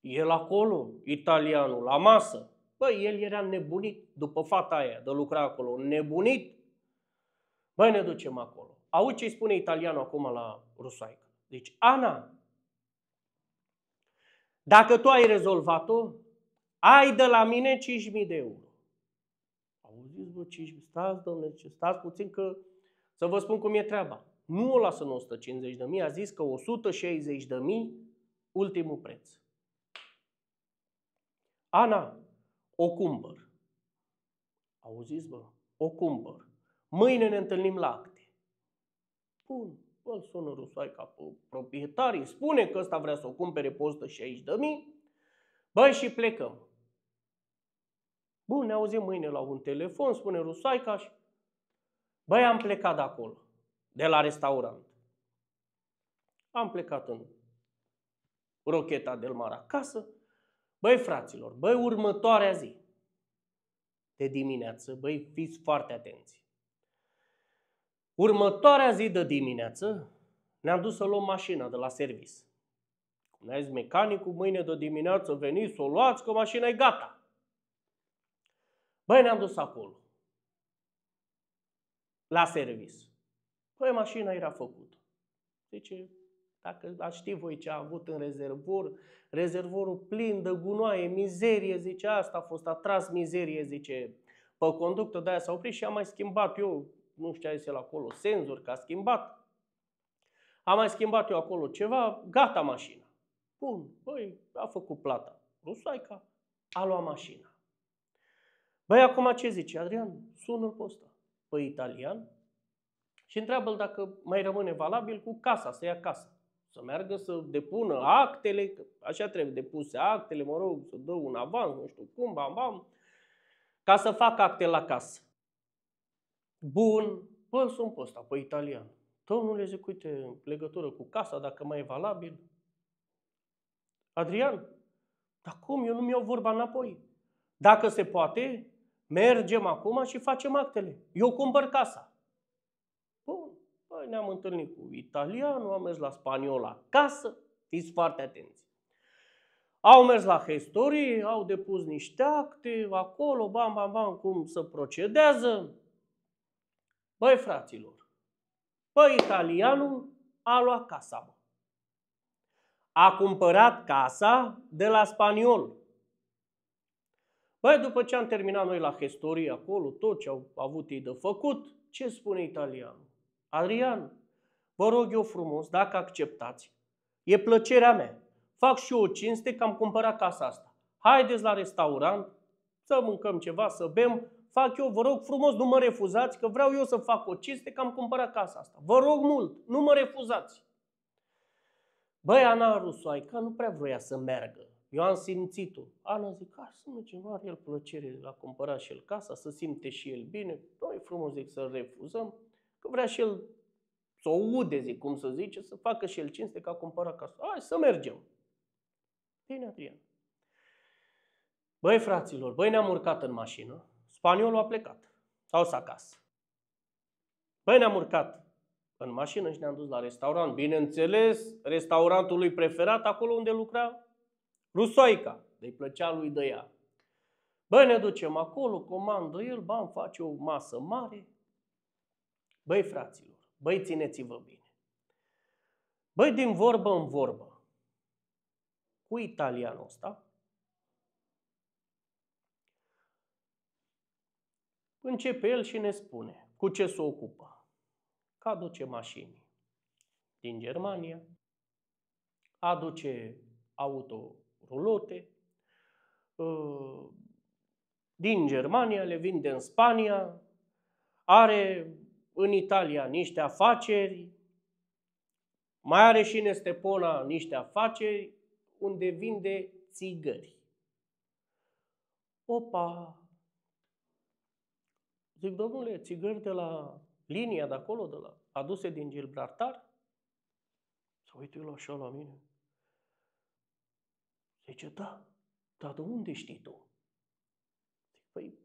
El acolo, italianul, la masă. Băi, el era nebunit după fata aia de lucra acolo, nebunit. Băi, ne ducem acolo. Auzi ce spune italianul acum la rusaică. Deci, Ana, dacă tu ai rezolvat-o, ai de la mine 5.000 de euro. Auziți, vă, 5.000, stați, domnule, stați puțin că să vă spun cum e treaba. Nu o lasă în 150 de mii, a zis că 160 de mii, ultimul preț. Ana, o cumpăr. Auziți, bă? O cumpăr. Mâine ne întâlnim la acte. Bun. bă, sună Rusaica pe proprietarii, spune că ăsta vrea să o cumpere pe 160 de mii. Băi, și plecăm. Bun, ne auzim mâine la un telefon, spune Rusaica și... Băi, am plecat de acolo, de la restaurant. Am plecat în rocheta del mar acasă, Băi, fraților, băi, următoarea zi de dimineață, băi, fiți foarte atenți. Următoarea zi de dimineață ne-am dus să luăm mașina de la servis. Cum ne-a zis mecanicul, mâine de dimineață veniți să o luați, că mașina e gata. Băi, ne-am dus acolo. La servis. Păi mașina era făcută. Deci dacă ați ști voi ce a avut în rezervor, rezervorul plin de gunoaie, mizerie, zice, asta a fost, atras mizerie, zice, pe conductă, de-aia s-a oprit și am mai schimbat eu, nu știu ce a zis el acolo, senzor, că a schimbat. Am mai schimbat eu acolo ceva, gata mașina. Bun, băi, a făcut plata. Rusaica a luat mașina. Băi, acum ce zice? Adrian, sună-l pe ăsta, Păi italian, și întreabă-l dacă mai rămâne valabil cu casa, să ia casa să meargă să depună actele, așa trebuie depuse actele, mă rog, să dă un avans, nu știu cum, bam, bam, ca să fac acte la casă. Bun, bă, sunt pe ăsta, pe italian. Domnule, zic, uite, în legătură cu casa, dacă mai e valabil. Adrian, dar cum? Eu nu mi iau vorba înapoi. Dacă se poate, mergem acum și facem actele. Eu cumpăr casa ne-am întâlnit cu italianul, am mers la spaniol acasă, fiți foarte atenți. Au mers la historie, au depus niște acte, acolo, bam, bam, bam, cum să procedează. Băi, fraților, băi, italianul a luat casa, bă. A cumpărat casa de la spaniol. Băi, după ce am terminat noi la historie acolo, tot ce au avut ei de făcut, ce spune italianul? Adrian, vă rog eu frumos, dacă acceptați, e plăcerea mea. Fac și eu o cinste că am cumpărat casa asta. Haideți la restaurant, să mâncăm ceva, să bem. Fac eu, vă rog frumos, nu mă refuzați, că vreau eu să fac o cinste că am cumpărat casa asta. Vă rog mult, nu mă refuzați. Băi, Ana Rusoaica nu prea vroia să meargă. Eu am simțit-o. Ana zic, hai să mergem, are el plăcere, a cumpărat și el casa, să simte și el bine. Noi frumos zic să refuzăm. Că vrea și el să o ude, zic, cum să zice, să facă și el cinste că a cumpărat casă. Hai să mergem. Bine, Adrian. Băi, fraților, băi, ne-am urcat în mașină. Spaniolul a plecat. S-a dus acasă. Băi, ne-am urcat în mașină și ne-am dus la restaurant. Bineînțeles, restaurantul lui preferat, acolo unde lucra Rusoica. Îi plăcea lui de ea. Băi, ne ducem acolo, comandă el, bam, face o masă mare, Băi, fraților, băi, țineți-vă bine. Băi, din vorbă în vorbă, cu italianul ăsta, începe el și ne spune cu ce se s-o ocupă. Că aduce mașini din Germania, aduce autorulote, uh, din Germania le vinde în Spania, are în Italia niște afaceri, mai are și în Estepona niște afaceri unde vinde țigări. Opa! Zic, domnule, țigări de la linia de acolo, de la, aduse din Gibraltar? Să uite la așa la mine. Zice, da, dar de unde știi tu? Zic, păi,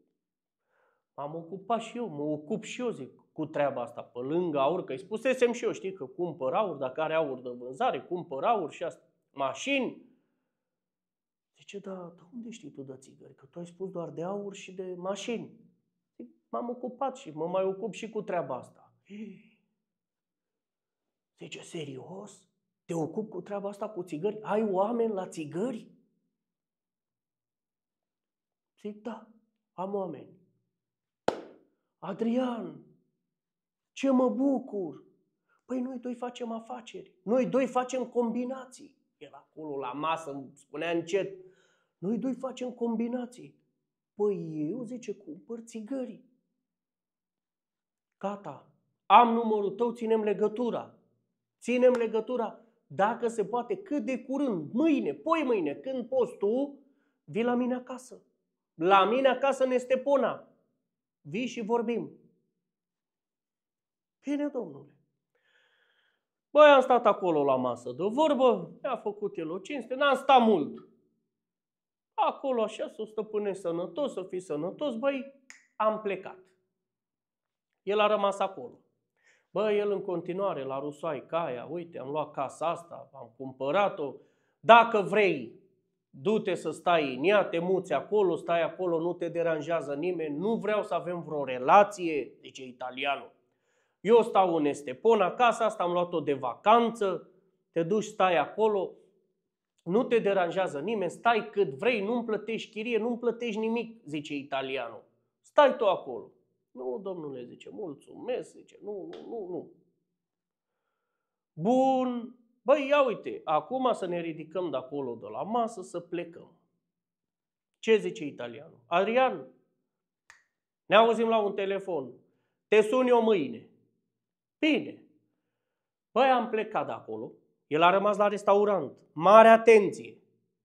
m-am ocupat și eu, mă ocup și eu, zic, cu treaba asta, pe lângă aur, că îi spusesem și eu, știi, că cumpăr aur, dacă are aur de vânzare, cumpăr aur și asta, mașini. Zice, da, de unde știi tu de țigări? Că tu ai spus doar de aur și de mașini. Zic, m-am ocupat și mă mai ocup și cu treaba asta. Zice, serios? Te ocup cu treaba asta cu țigări? Ai oameni la țigări? Zic, da, am oameni. Adrian, ce mă bucur! Păi noi doi facem afaceri, noi doi facem combinații. Era acolo la masă, îmi spunea încet, noi doi facem combinații. Păi eu, zice, cumpăr țigării. Gata, am numărul tău, ținem legătura. Ținem legătura, dacă se poate, cât de curând, mâine, poi mâine, când poți tu, vii la mine acasă. La mine acasă ne stepona, Vii și vorbim. Bine, domnule. Băi, am stat acolo la masă de vorbă, mi-a făcut el o cinste, n-am stat mult. Acolo așa să o stăpânești sănătos, să fii sănătos, băi, am plecat. El a rămas acolo. Bă, el în continuare la Rusoai Caia, uite, am luat casa asta, am cumpărat-o. Dacă vrei, du-te să stai în ea, te muți acolo, stai acolo, nu te deranjează nimeni, nu vreau să avem vreo relație, zice italianul. Eu stau în Estepon acasă, asta am luat-o de vacanță, te duci, stai acolo, nu te deranjează nimeni, stai cât vrei, nu-mi plătești chirie, nu-mi plătești nimic, zice italianul. Stai tu acolo. Nu, domnule, zice, mulțumesc, zice, nu, nu, nu, nu. Bun, băi, ia uite, acum să ne ridicăm de acolo, de la masă, să plecăm. Ce zice italianul? Adrian, ne auzim la un telefon. Te sun eu mâine. Bine. Băi, am plecat de acolo. El a rămas la restaurant. Mare atenție!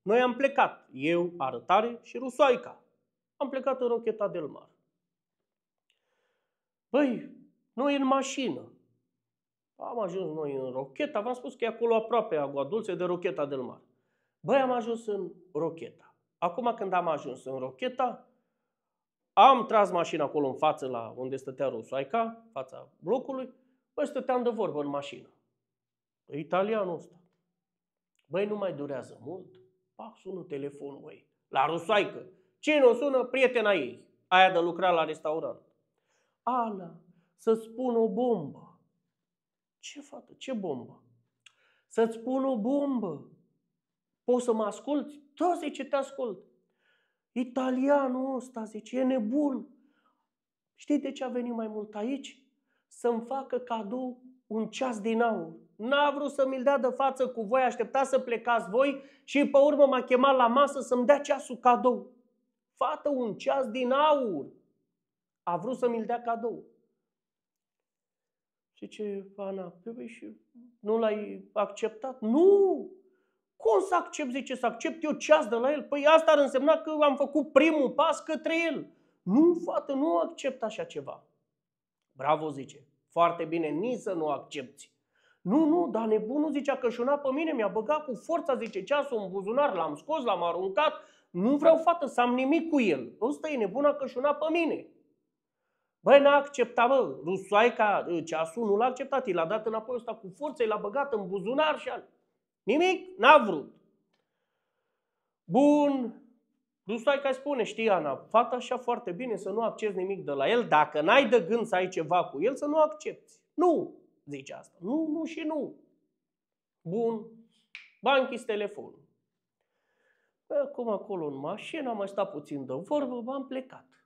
Noi am plecat. Eu, Arătare și Rusoaica. Am plecat în rocheta del mar. Băi, noi în mașină. Am ajuns noi în rocheta. V-am spus că e acolo aproape Agua Dulce de rocheta del mar. Băi, am ajuns în rocheta. Acum când am ajuns în rocheta, am tras mașina acolo în față la unde stătea Rusoaica, fața blocului, Bă, stăteam de vorbă în mașină. Italianul ăsta. Băi, nu mai durează mult. Pac, sună telefonul, băi. La rusoaică. Cine o sună? Prietena ei. Aia de lucra la restaurant. Ana, să spun o bombă. Ce, fată? Ce bombă? Să-ți spun o bombă. Poți să mă asculti? Da, zice, te ascult. Italianul ăsta, zice, e nebun. Știi de ce a venit mai mult aici? să-mi facă cadou un ceas din aur. N-a vrut să mi-l dea de față cu voi, aștepta să plecați voi și pe urmă m-a chemat la masă să-mi dea ceasul cadou. Fată, un ceas din aur. A vrut să mi-l dea cadou. ce, Ana, trebuie păi și nu l-ai acceptat? Nu! Cum să accept? Zice, să accept eu ceas de la el? Păi asta ar însemna că am făcut primul pas către el. Nu, fată, nu accept așa ceva. Bravo, zice. Foarte bine, nici să nu accepti. Nu, nu, dar nebunul zicea că șuna pe mine, mi-a băgat cu forța, zice, ceasul în buzunar, l-am scos, l-am aruncat, nu vreau fată să am nimic cu el. Ăsta e nebuna că șuna pe mine. Băi, n-a acceptat, bă, rusoaica ă, ceasul nu l-a acceptat, i l-a dat înapoi ăsta cu forță, l-a băgat în buzunar și al... Nimic, n-a vrut. Bun, nu stai ca spune, știi Ana, fata așa foarte bine să nu accepti nimic de la el, dacă n-ai de gând să ai ceva cu el, să nu accepti. Nu, zice asta. Nu, nu și nu. Bun, ba închis telefonul. Bă, acum acolo în mașină, am mai stat puțin de vorbă, m-am plecat.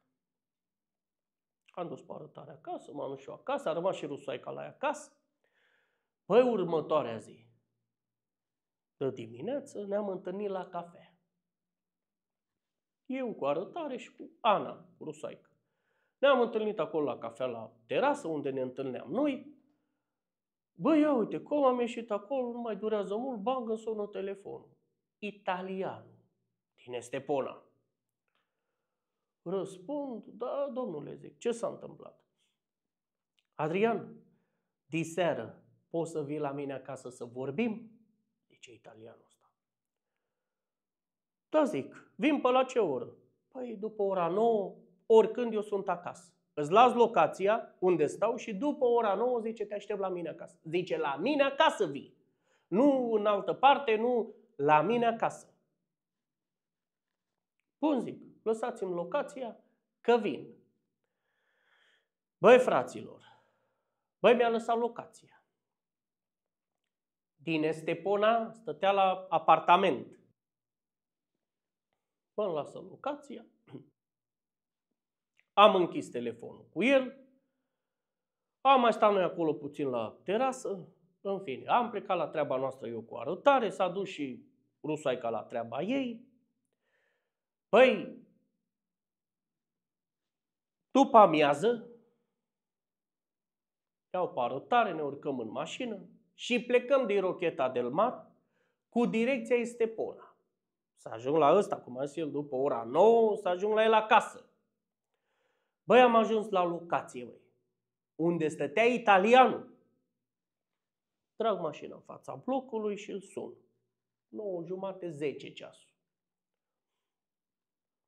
Am dus pe arătare acasă, m-am dus și eu acasă, a rămas și rusoaica la ea acasă. Păi următoarea zi, de dimineață, ne-am întâlnit la cafea eu cu arătare și cu Ana, rusaică. Ne-am întâlnit acolo la cafea la terasă unde ne întâlneam noi. Bă, ia uite, cum am ieșit acolo, nu mai durează mult, bang în sună telefonul. Italian, din Estepona. Răspund, da, domnule, zic, ce s-a întâmplat? Adrian, diseară poți să vii la mine acasă să vorbim? Zice italianul da, zic, vin pe la ce oră? Păi după ora 9, oricând eu sunt acasă. Îți las locația unde stau și după ora 9 zice te aștept la mine acasă. Zice la mine acasă vii. Nu în altă parte, nu la mine acasă. Bun zic, lăsați-mi locația că vin. Băi fraților, băi mi-a lăsat locația. Din Estepona stătea la apartament. V-am lasă locația, am închis telefonul cu el, am mai stat noi acolo puțin la terasă, în fine, am plecat la treaba noastră eu cu arătare, s-a dus și rusoaica la treaba ei. Păi, după amiază, iau pe arătare, ne urcăm în mașină și plecăm din Rocheta del Mar cu direcția Estepona. Să ajung la ăsta, cum a zis el, după ora 9, să ajung la el acasă. Băi, am ajuns la locație, băi. Unde stătea italianul. Trag mașina în fața blocului și îl sun. 9 jumate, 10 ceasul.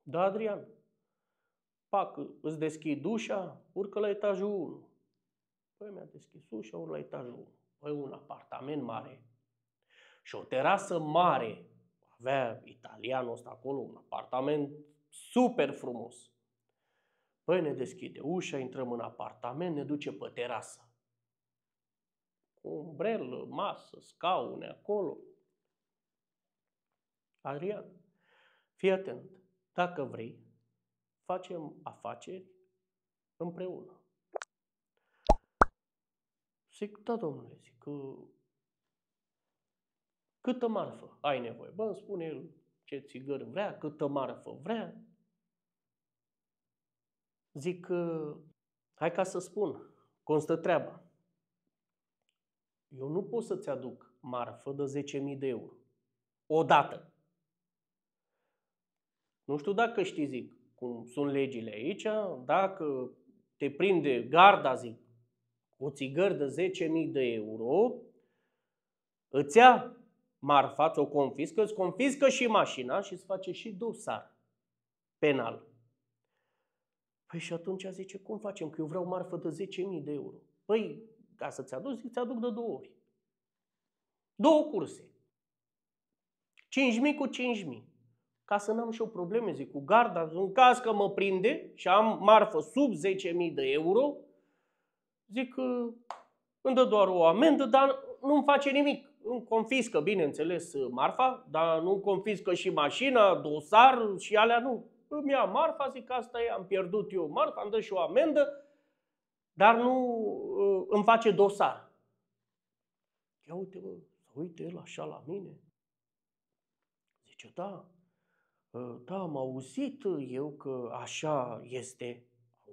Da, Adrian. Pac, îți deschid ușa, urcă la etajul 1. Păi mi-a deschis ușa, urcă la etajul 1. Păi un apartament mare și o terasă mare avea italianul ăsta acolo un apartament super frumos. Păi ne deschide ușa, intrăm în apartament, ne duce pe terasă. Cu umbrelă, masă, scaune acolo. Adrian, fii atent. Dacă vrei, facem afaceri împreună. Zic, da, domnule, zic că Câtă marfă ai nevoie? Bă, îmi spune el ce țigări vrea, câtă marfă vrea. Zic, ă, hai ca să spun, constă treaba. Eu nu pot să-ți aduc marfă de 10.000 de euro. Odată. Nu știu dacă știi, zic, cum sunt legile aici, dacă te prinde garda, zic, o țigări de 10.000 de euro, îți ia marfa, ți-o confiscă, îți confiscă și mașina și îți face și dosar penal. Păi și atunci zice, cum facem? Că eu vreau marfă de 10.000 de euro. Păi, ca să-ți aduc, zic, ți aduc de două ori. Două curse. 5.000 cu 5.000. Ca să n-am și eu probleme, zic, cu garda, în caz că mă prinde și am marfă sub 10.000 de euro, zic, îmi dă doar o amendă, dar nu-mi face nimic nu confiscă, bineînțeles, marfa, dar nu confiscă și mașina, dosar și alea, nu. Îmi ia marfa, zic asta e, am pierdut eu marfa, am dat și o amendă, dar nu ă, îmi face dosar. Ia uite, mă, uite el așa la mine. Zice, da, ă, da, am auzit eu că așa este.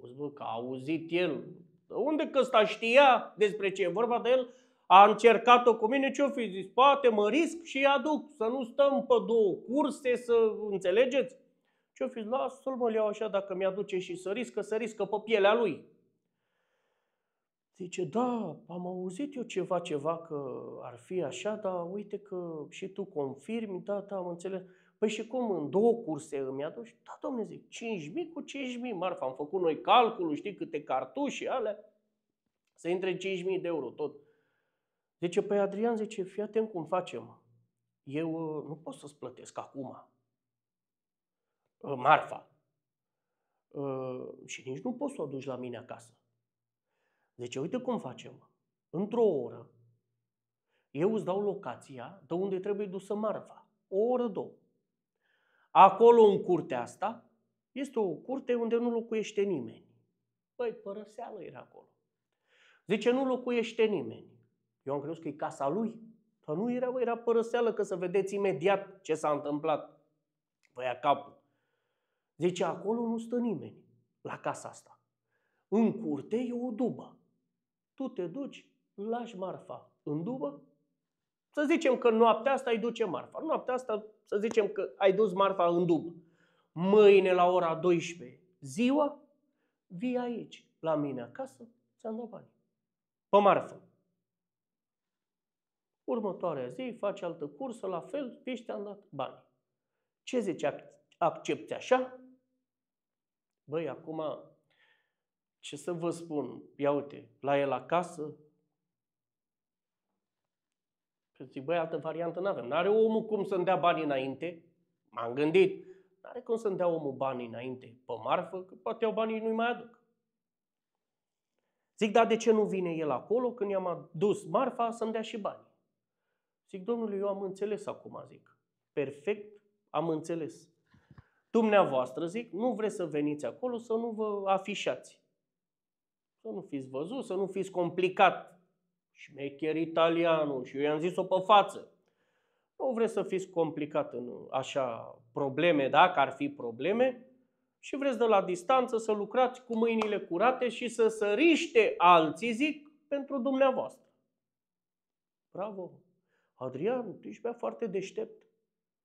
Auzi, bă, că a auzit el. De unde că ăsta știa despre ce e vorba de el? a încercat-o cu mine, ce-o fi zis? Poate mă risc și aduc, să nu stăm pe două curse, să înțelegeți? Ce-o fi zis? Lasă-l mă iau așa dacă mi-aduce și să riscă, să riscă pe pielea lui. Zice, da, am auzit eu ceva, ceva că ar fi așa, dar uite că și tu confirmi, da, da, am înțeles. Păi și cum, în două curse îmi aduci? Da, domne, zic, 5.000 cu 5.000, marfa, am făcut noi calculul, știi câte cartușe alea, să intre 5.000 de euro tot. Zice, păi Adrian, zice, fii atent cum facem. Eu uh, nu pot să-ți plătesc acum uh, marfa. Uh, și nici nu poți să o duci la mine acasă. Zice, uite cum facem. Într-o oră, eu îți dau locația de unde trebuie dusă marfa. O oră, două. Acolo, în curtea asta, este o curte unde nu locuiește nimeni. Păi, părăseală era acolo. Zice, nu locuiește nimeni. Eu am crezut că e casa lui, dar nu era, era părăseală, că să vedeți imediat ce s-a întâmplat. Vă ia capul. Deci acolo nu stă nimeni, la casa asta. În curte e o dubă. Tu te duci, lași marfa în dubă, să zicem că noaptea asta ai duce marfa. Noaptea asta să zicem că ai dus marfa în dubă. Mâine la ora 12 ziua, vii aici, la mine acasă, ți-am dat bani. Pe marfă. Următoarea zi face altă cursă, la fel, ești am dat bani. Ce zici, accepti așa? Băi, acum, ce să vă spun, ia uite, la el acasă, Zic, băi, altă variantă nu avem. N-are omul cum să-mi dea bani înainte. M-am gândit. N-are cum să-mi dea omul bani înainte pe marfă, că poate eu banii nu-i mai aduc. Zic, dar de ce nu vine el acolo când i-am adus marfa să-mi dea și bani? Zic, domnule, eu am înțeles acum, zic. Perfect, am înțeles. Dumneavoastră, zic, nu vreți să veniți acolo să nu vă afișați. Să nu fiți văzut, să nu fiți complicat. Șmecher italianul și eu i-am zis-o pe față. Nu vreți să fiți complicat în așa probleme, dacă ar fi probleme, și vreți de la distanță să lucrați cu mâinile curate și să săriște alții, zic, pentru dumneavoastră. Bravo! Adrian, tu ești bea foarte deștept.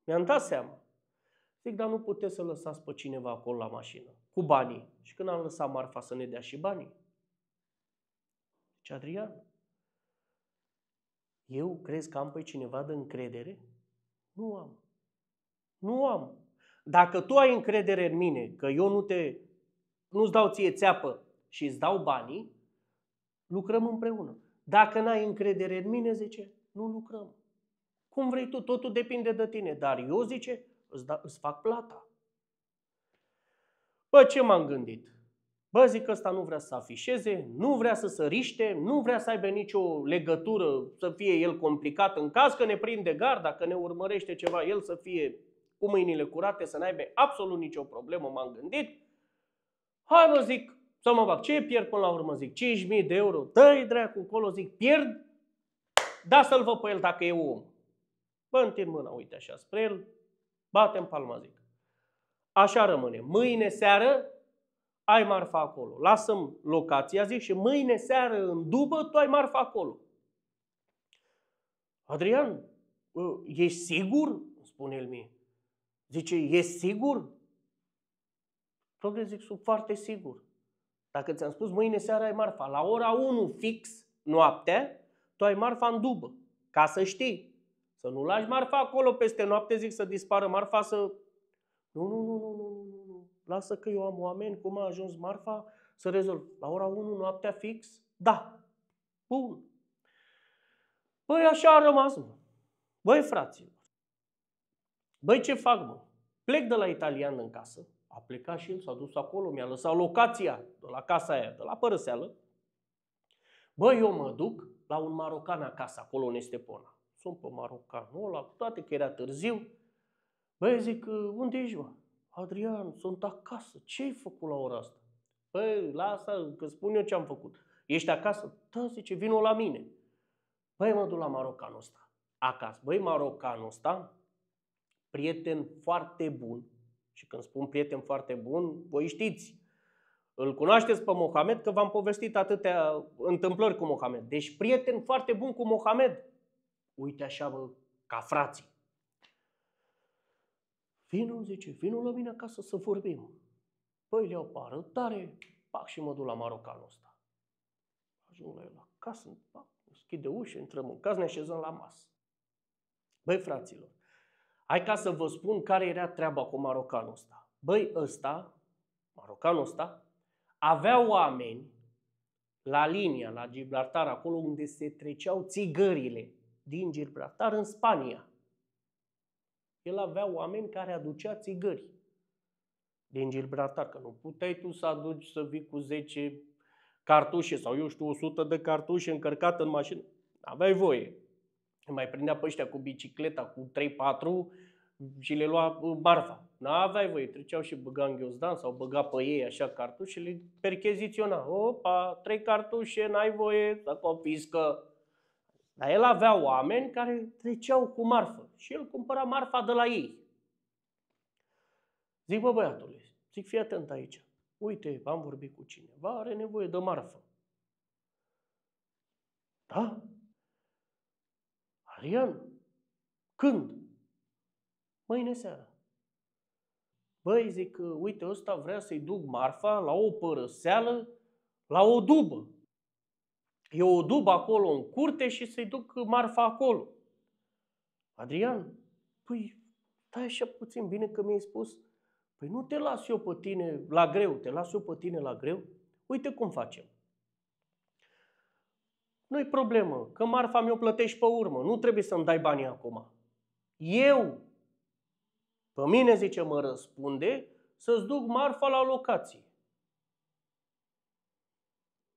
Mi-am dat seama. Zic, dar nu puteți să lăsați pe cineva acolo la mașină, cu banii. Și când am lăsat Marfa să ne dea și banii, Ce, Adrian, eu crezi că am pe cineva de încredere? Nu am. Nu am. Dacă tu ai încredere în mine, că eu nu te, nu-ți dau ție țeapă și îți dau banii, lucrăm împreună. Dacă n-ai încredere în mine, zice, nu lucrăm. Cum vrei tu, totul depinde de tine. Dar eu, zice, îți, da, îți fac plata. Bă, ce m-am gândit? Bă, zic că ăsta nu vrea să afișeze, nu vrea să săriște, nu vrea să aibă nicio legătură, să fie el complicat în caz că ne prinde garda, că ne urmărește ceva, el să fie cu mâinile curate, să n-aibă absolut nicio problemă, m-am gândit. Hai mă zic, să mă fac, ce pierd până la urmă, zic, 5.000 de euro, dă-i dracu colo zic, pierd, da să-l văd pe el dacă e om. Bă, întind mâna, uite așa, spre el, batem palma, zic. Așa rămâne. Mâine seară ai marfa acolo. Lasă-mi locația, zic, și mâine seară în dubă tu ai marfa acolo. Adrian, ă, ești sigur? Spune el mie. Zice, ești sigur? Domnule, zic, sunt foarte sigur. Dacă ți-am spus, mâine seara ai marfa. La ora 1 fix, noaptea, tu ai marfa în dubă. Ca să știi. Să nu lași marfa acolo peste noapte, zic, să dispară marfa, să... Nu, nu, nu, nu, nu, nu, nu. Lasă că eu am oameni, cum a ajuns marfa, să rezolv. La ora 1 noaptea fix? Da. Bun. Băi, așa a rămas, mă. Băi, fraților. Băi, ce fac, mă? Plec de la italian în casă. A plecat și el, s-a dus acolo, mi-a lăsat locația de la casa aia, de la părăseală. Băi, eu mă duc la un marocan acasă, acolo în Estepona. Sunt pe marocanul ăla, cu toate că era târziu. Băi, zic, uh, unde ești, mă? Adrian, sunt acasă. Ce ai făcut la ora asta? Băi, lasă, că spun eu ce am făcut. Ești acasă? Da, zice, vină la mine. Băi, mă duc la marocanul ăsta. Acasă. Băi, marocanul ăsta, prieten foarte bun. Și când spun prieten foarte bun, voi știți. Îl cunoașteți pe Mohamed că v-am povestit atâtea întâmplări cu Mohamed. Deci prieten foarte bun cu Mohamed uite așa, bă, ca frații. Vino, zice, vino la mine acasă să vorbim. Păi le-au pară tare, pac și mă duc la marocanul ăsta. Ajung la el la casă, pac, deschide ușă, intrăm în casă, ne așezăm la masă. Băi, fraților, hai ca să vă spun care era treaba cu marocanul ăsta. Băi, ăsta, marocanul ăsta, avea oameni la linia, la Gibraltar, acolo unde se treceau țigările din Gibraltar în Spania. El avea oameni care aducea țigări din Gibraltar, că nu puteai tu să aduci să vii cu 10 cartușe sau eu știu 100 de cartușe încărcate în mașină. Aveai voie. Mai prindea pe ăștia cu bicicleta, cu 3-4 și le lua barfa. N-aveai voie. Treceau și băga în ghiozdan sau băga pe ei așa cartușe, le percheziționa. Opa, trei cartușe, n-ai voie, să confiscă. Dar el avea oameni care treceau cu marfă și el cumpăra marfa de la ei. Zic, bă băiatule, zic, fii atent aici. Uite, am vorbit cu cineva, are nevoie de marfă. Da? Arian, când? Mâine seara. Băi, zic, uite, ăsta vrea să-i duc marfa la o părăseală, la o dubă. Eu o dub acolo în curte și să-i duc marfa acolo. Adrian, păi, stai așa puțin, bine că mi-ai spus. Păi nu te las eu pe tine la greu, te las eu pe tine la greu. Uite cum facem. Nu-i problemă, că marfa mi-o plătești pe urmă, nu trebuie să-mi dai banii acum. Eu, pe mine, zice, mă răspunde să-ți duc marfa la locație.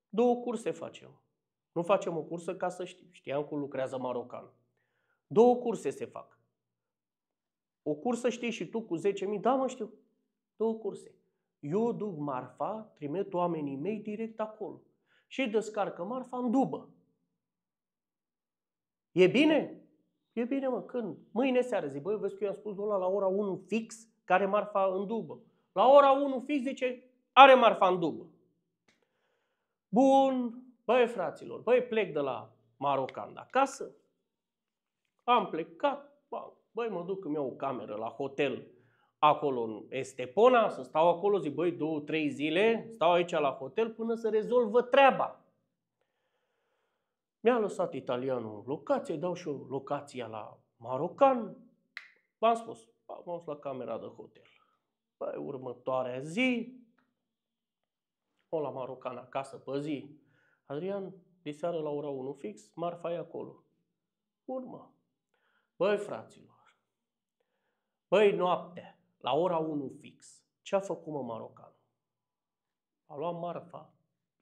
Două curse facem. Nu facem o cursă ca să știm. Știam cum lucrează marocan. Două curse se fac. O cursă știi și tu cu 10.000? Da, mă știu. Două curse. Eu duc marfa, trimit oamenii mei direct acolo. Și descarcă marfa în dubă. E bine? E bine, mă, când? Mâine seară zic, băi, vezi că eu am spus ăla la ora 1 fix care marfa în dubă. La ora 1 fix zice, are marfa în dubă. Bun, băi fraților, băi plec de la Marocan de acasă, am plecat, băi mă duc, îmi iau o cameră la hotel acolo în Estepona, să stau acolo, zic, băi, două, trei zile, stau aici la hotel până să rezolvă treaba. Mi-a lăsat italianul locație, dau și eu locația la marocan. V-am spus, am fost la camera de hotel. Păi, următoarea zi, o la marocan acasă pe zi, Adrian, diseară la ora 1 fix, marfa e acolo. Urmă. Băi, fraților. Băi, noapte, la ora 1 fix. Ce-a făcut, mă, marocan? A luat marfa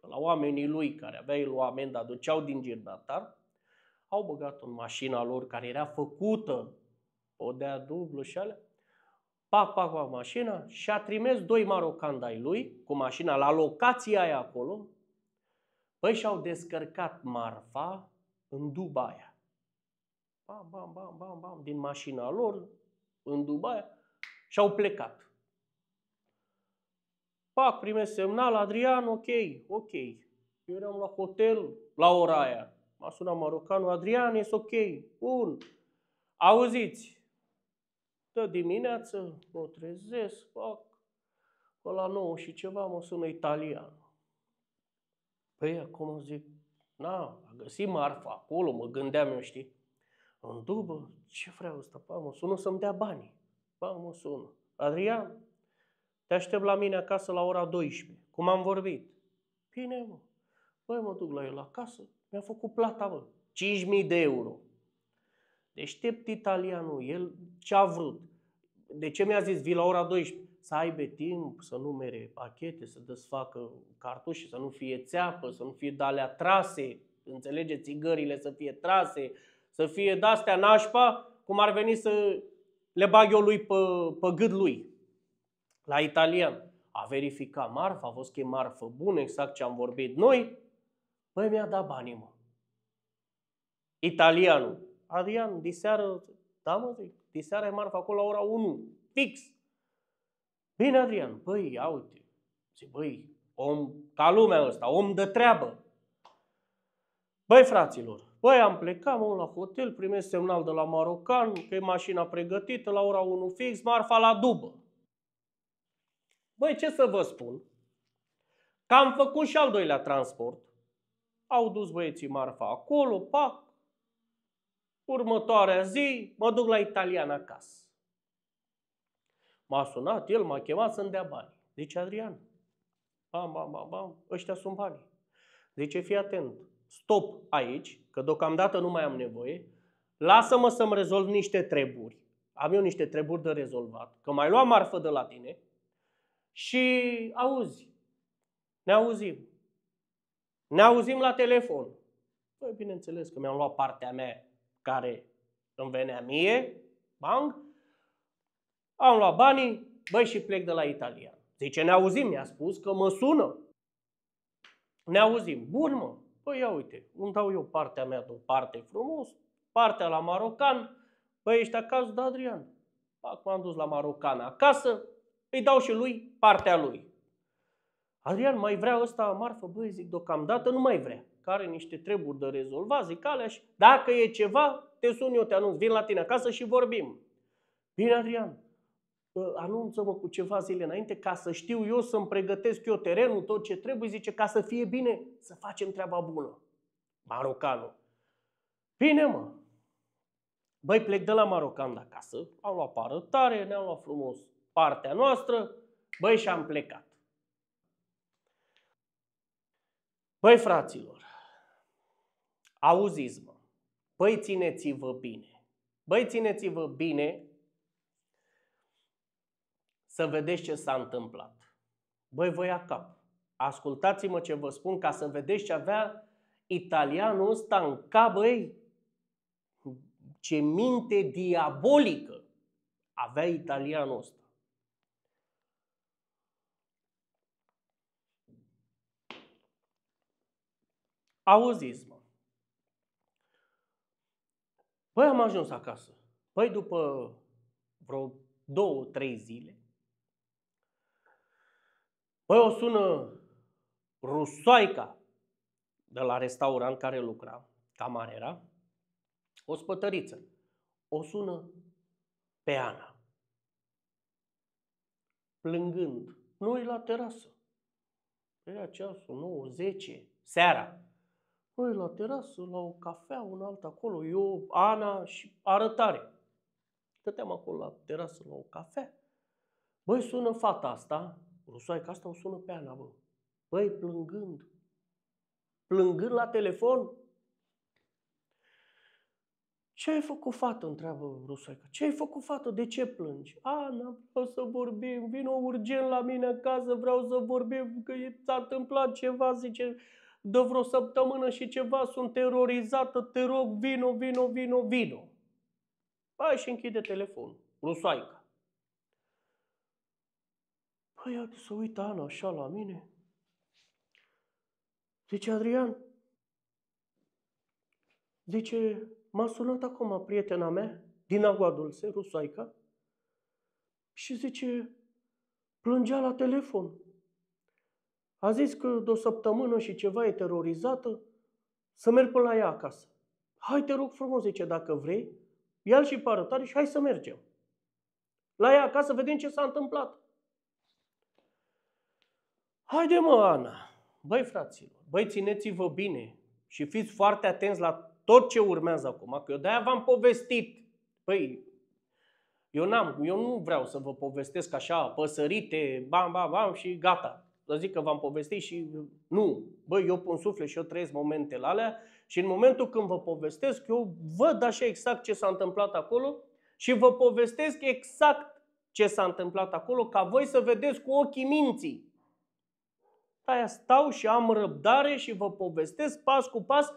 la oamenii lui care avea el o amendă, aduceau din girdatar, au băgat-o în mașina lor care era făcută, o dea dublu și alea, pac, pac, pac, mașina și a trimis doi marocani lui cu mașina la locația aia acolo, Păi și-au descărcat marfa în Dubai. Bam, bam, bam, bam, bam, din mașina lor, în Dubai, și-au plecat. Pac, primesc semnal, Adrian, ok, ok. Eu eram la hotel la ora aia. M-a sunat marocanul, Adrian, e ok, bun. Auziți, dă dimineață, mă trezesc, pac, pe la 9 și ceva mă sună italian. Păi acum zic, na, a găsit marfa acolo, mă gândeam eu, știi. În dubă, ce vreau ăsta? Pa, mă sună să-mi dea banii. Pa, mă sună. Adrian, te aștept la mine acasă la ora 12, cum am vorbit. Bine, mă. Păi mă duc la el acasă, mi-a făcut plata, mă. 5.000 de euro. Deștept italianul, el ce a vrut. De ce mi-a zis, vii la ora 12? să aibă timp să numere pachete, să desfacă cartușe, să nu fie țeapă, să nu fie dalea trase, înțelegeți, țigările să fie trase, să fie de-astea nașpa, cum ar veni să le bag eu lui pe, pe gât lui, la italian. A verificat marfa, a fost că e marfă bună, exact ce am vorbit noi. Băi, mi-a dat banii, mă. Italianul. Adrian, diseară, da mă, diseară e marfa acolo la ora 1, fix. Bine, Adrian, băi, ia uite. Zic, băi, om ca lumea ăsta, om de treabă. Băi, fraților, băi, am plecat, mă, la hotel, primesc semnal de la Marocan, că e mașina pregătită, la ora 1 fix, marfa la dubă. Băi, ce să vă spun? Că am făcut și al doilea transport. Au dus băieții marfa acolo, pac. Următoarea zi, mă duc la italian acasă. M-a sunat, el m-a chemat să-mi dea bani. Zice Adrian, bam, bam, bam, bam, ăștia sunt bani. Zice, fii atent. Stop aici, că deocamdată nu mai am nevoie. Lasă-mă să-mi rezolv niște treburi. Am eu niște treburi de rezolvat. Că mai luam marfă de la tine și auzi. Ne auzim. Ne auzim la telefon. Păi, bineînțeles că mi-am luat partea mea care îmi venea mie, bang, am luat banii, băi, și plec de la Italia. Zice, ne auzim, mi-a spus că mă sună. Ne auzim. Bun, mă. Păi ia uite, îmi dau eu partea mea parte frumos, partea la marocan. Băi, ești acasă, da, Adrian? Acum am dus la marocan acasă, îi dau și lui partea lui. Adrian, mai vrea ăsta marfă? Băi, zic, deocamdată nu mai vrea. Care niște treburi de rezolvat, zic, alea și dacă e ceva, te sun eu, te anunț, vin la tine acasă și vorbim. Bine, Adrian, anunță-mă cu ceva zile înainte ca să știu eu să-mi pregătesc eu terenul, tot ce trebuie, zice, ca să fie bine, să facem treaba bună. Marocanul. Bine, mă. Băi, plec de la Marocan de acasă, am luat parătare, ne-am luat frumos partea noastră, băi, și am plecat. Băi, fraților, auziți-mă, băi, țineți-vă bine. Băi, țineți-vă bine să vedeți ce s-a întâmplat. Băi, voi ia cap. Ascultați-mă ce vă spun ca să vedeți ce avea italianul ăsta în cap, băi. Ce minte diabolică avea italianul ăsta. Auziți, mă. Păi am ajuns acasă. Păi după vreo două, trei zile, Păi o sună rusoica de la restaurant care lucra, camarera, o spătăriță. O sună pe Ana. Plângând. Noi la terasă. Era ceasul 9, 10, seara. Noi la terasă, la o cafea, un alt acolo, eu, Ana și arătare. Stăteam acolo la terasă, la o cafea. Băi, sună fata asta, Rusoi, că asta o sună pe Ana, bă. Băi, plângând. Plângând la telefon. Ce ai făcut, fată? întreabă Rusoica. Ce ai făcut, fată? De ce plângi? Ana, vreau să vorbim, Vino urgent la mine acasă, vreau să vorbim, că s-a întâmplat ceva, zice, de vreo săptămână și ceva, sunt terorizată, te rog, vino, vino, vino, vino. Hai și închide telefonul. Rusoaica. Păi, iată, să uită Ana așa la mine. Zice, Adrian, zice, m-a sunat acum prietena mea din Agua Dulce, Rusoaica, și zice, plângea la telefon. A zis că de o săptămână și ceva e terorizată, să merg până la ea acasă. Hai, te rog frumos, zice, dacă vrei, ia-l și pe și hai să mergem. La ea acasă, vedem ce s-a întâmplat. Haide mă, Ana! Băi, fraților, băi, țineți-vă bine și fiți foarte atenți la tot ce urmează acum, că eu de-aia v-am povestit. Băi, eu, n-am, eu nu vreau să vă povestesc așa, păsărite, bam, bam, bam și gata. Să zic că v-am povestit și nu. Băi, eu pun suflet și eu trăiesc momentele alea și în momentul când vă povestesc, eu văd așa exact ce s-a întâmplat acolo și vă povestesc exact ce s-a întâmplat acolo ca voi să vedeți cu ochii minții. Aia stau și am răbdare și vă povestesc pas cu pas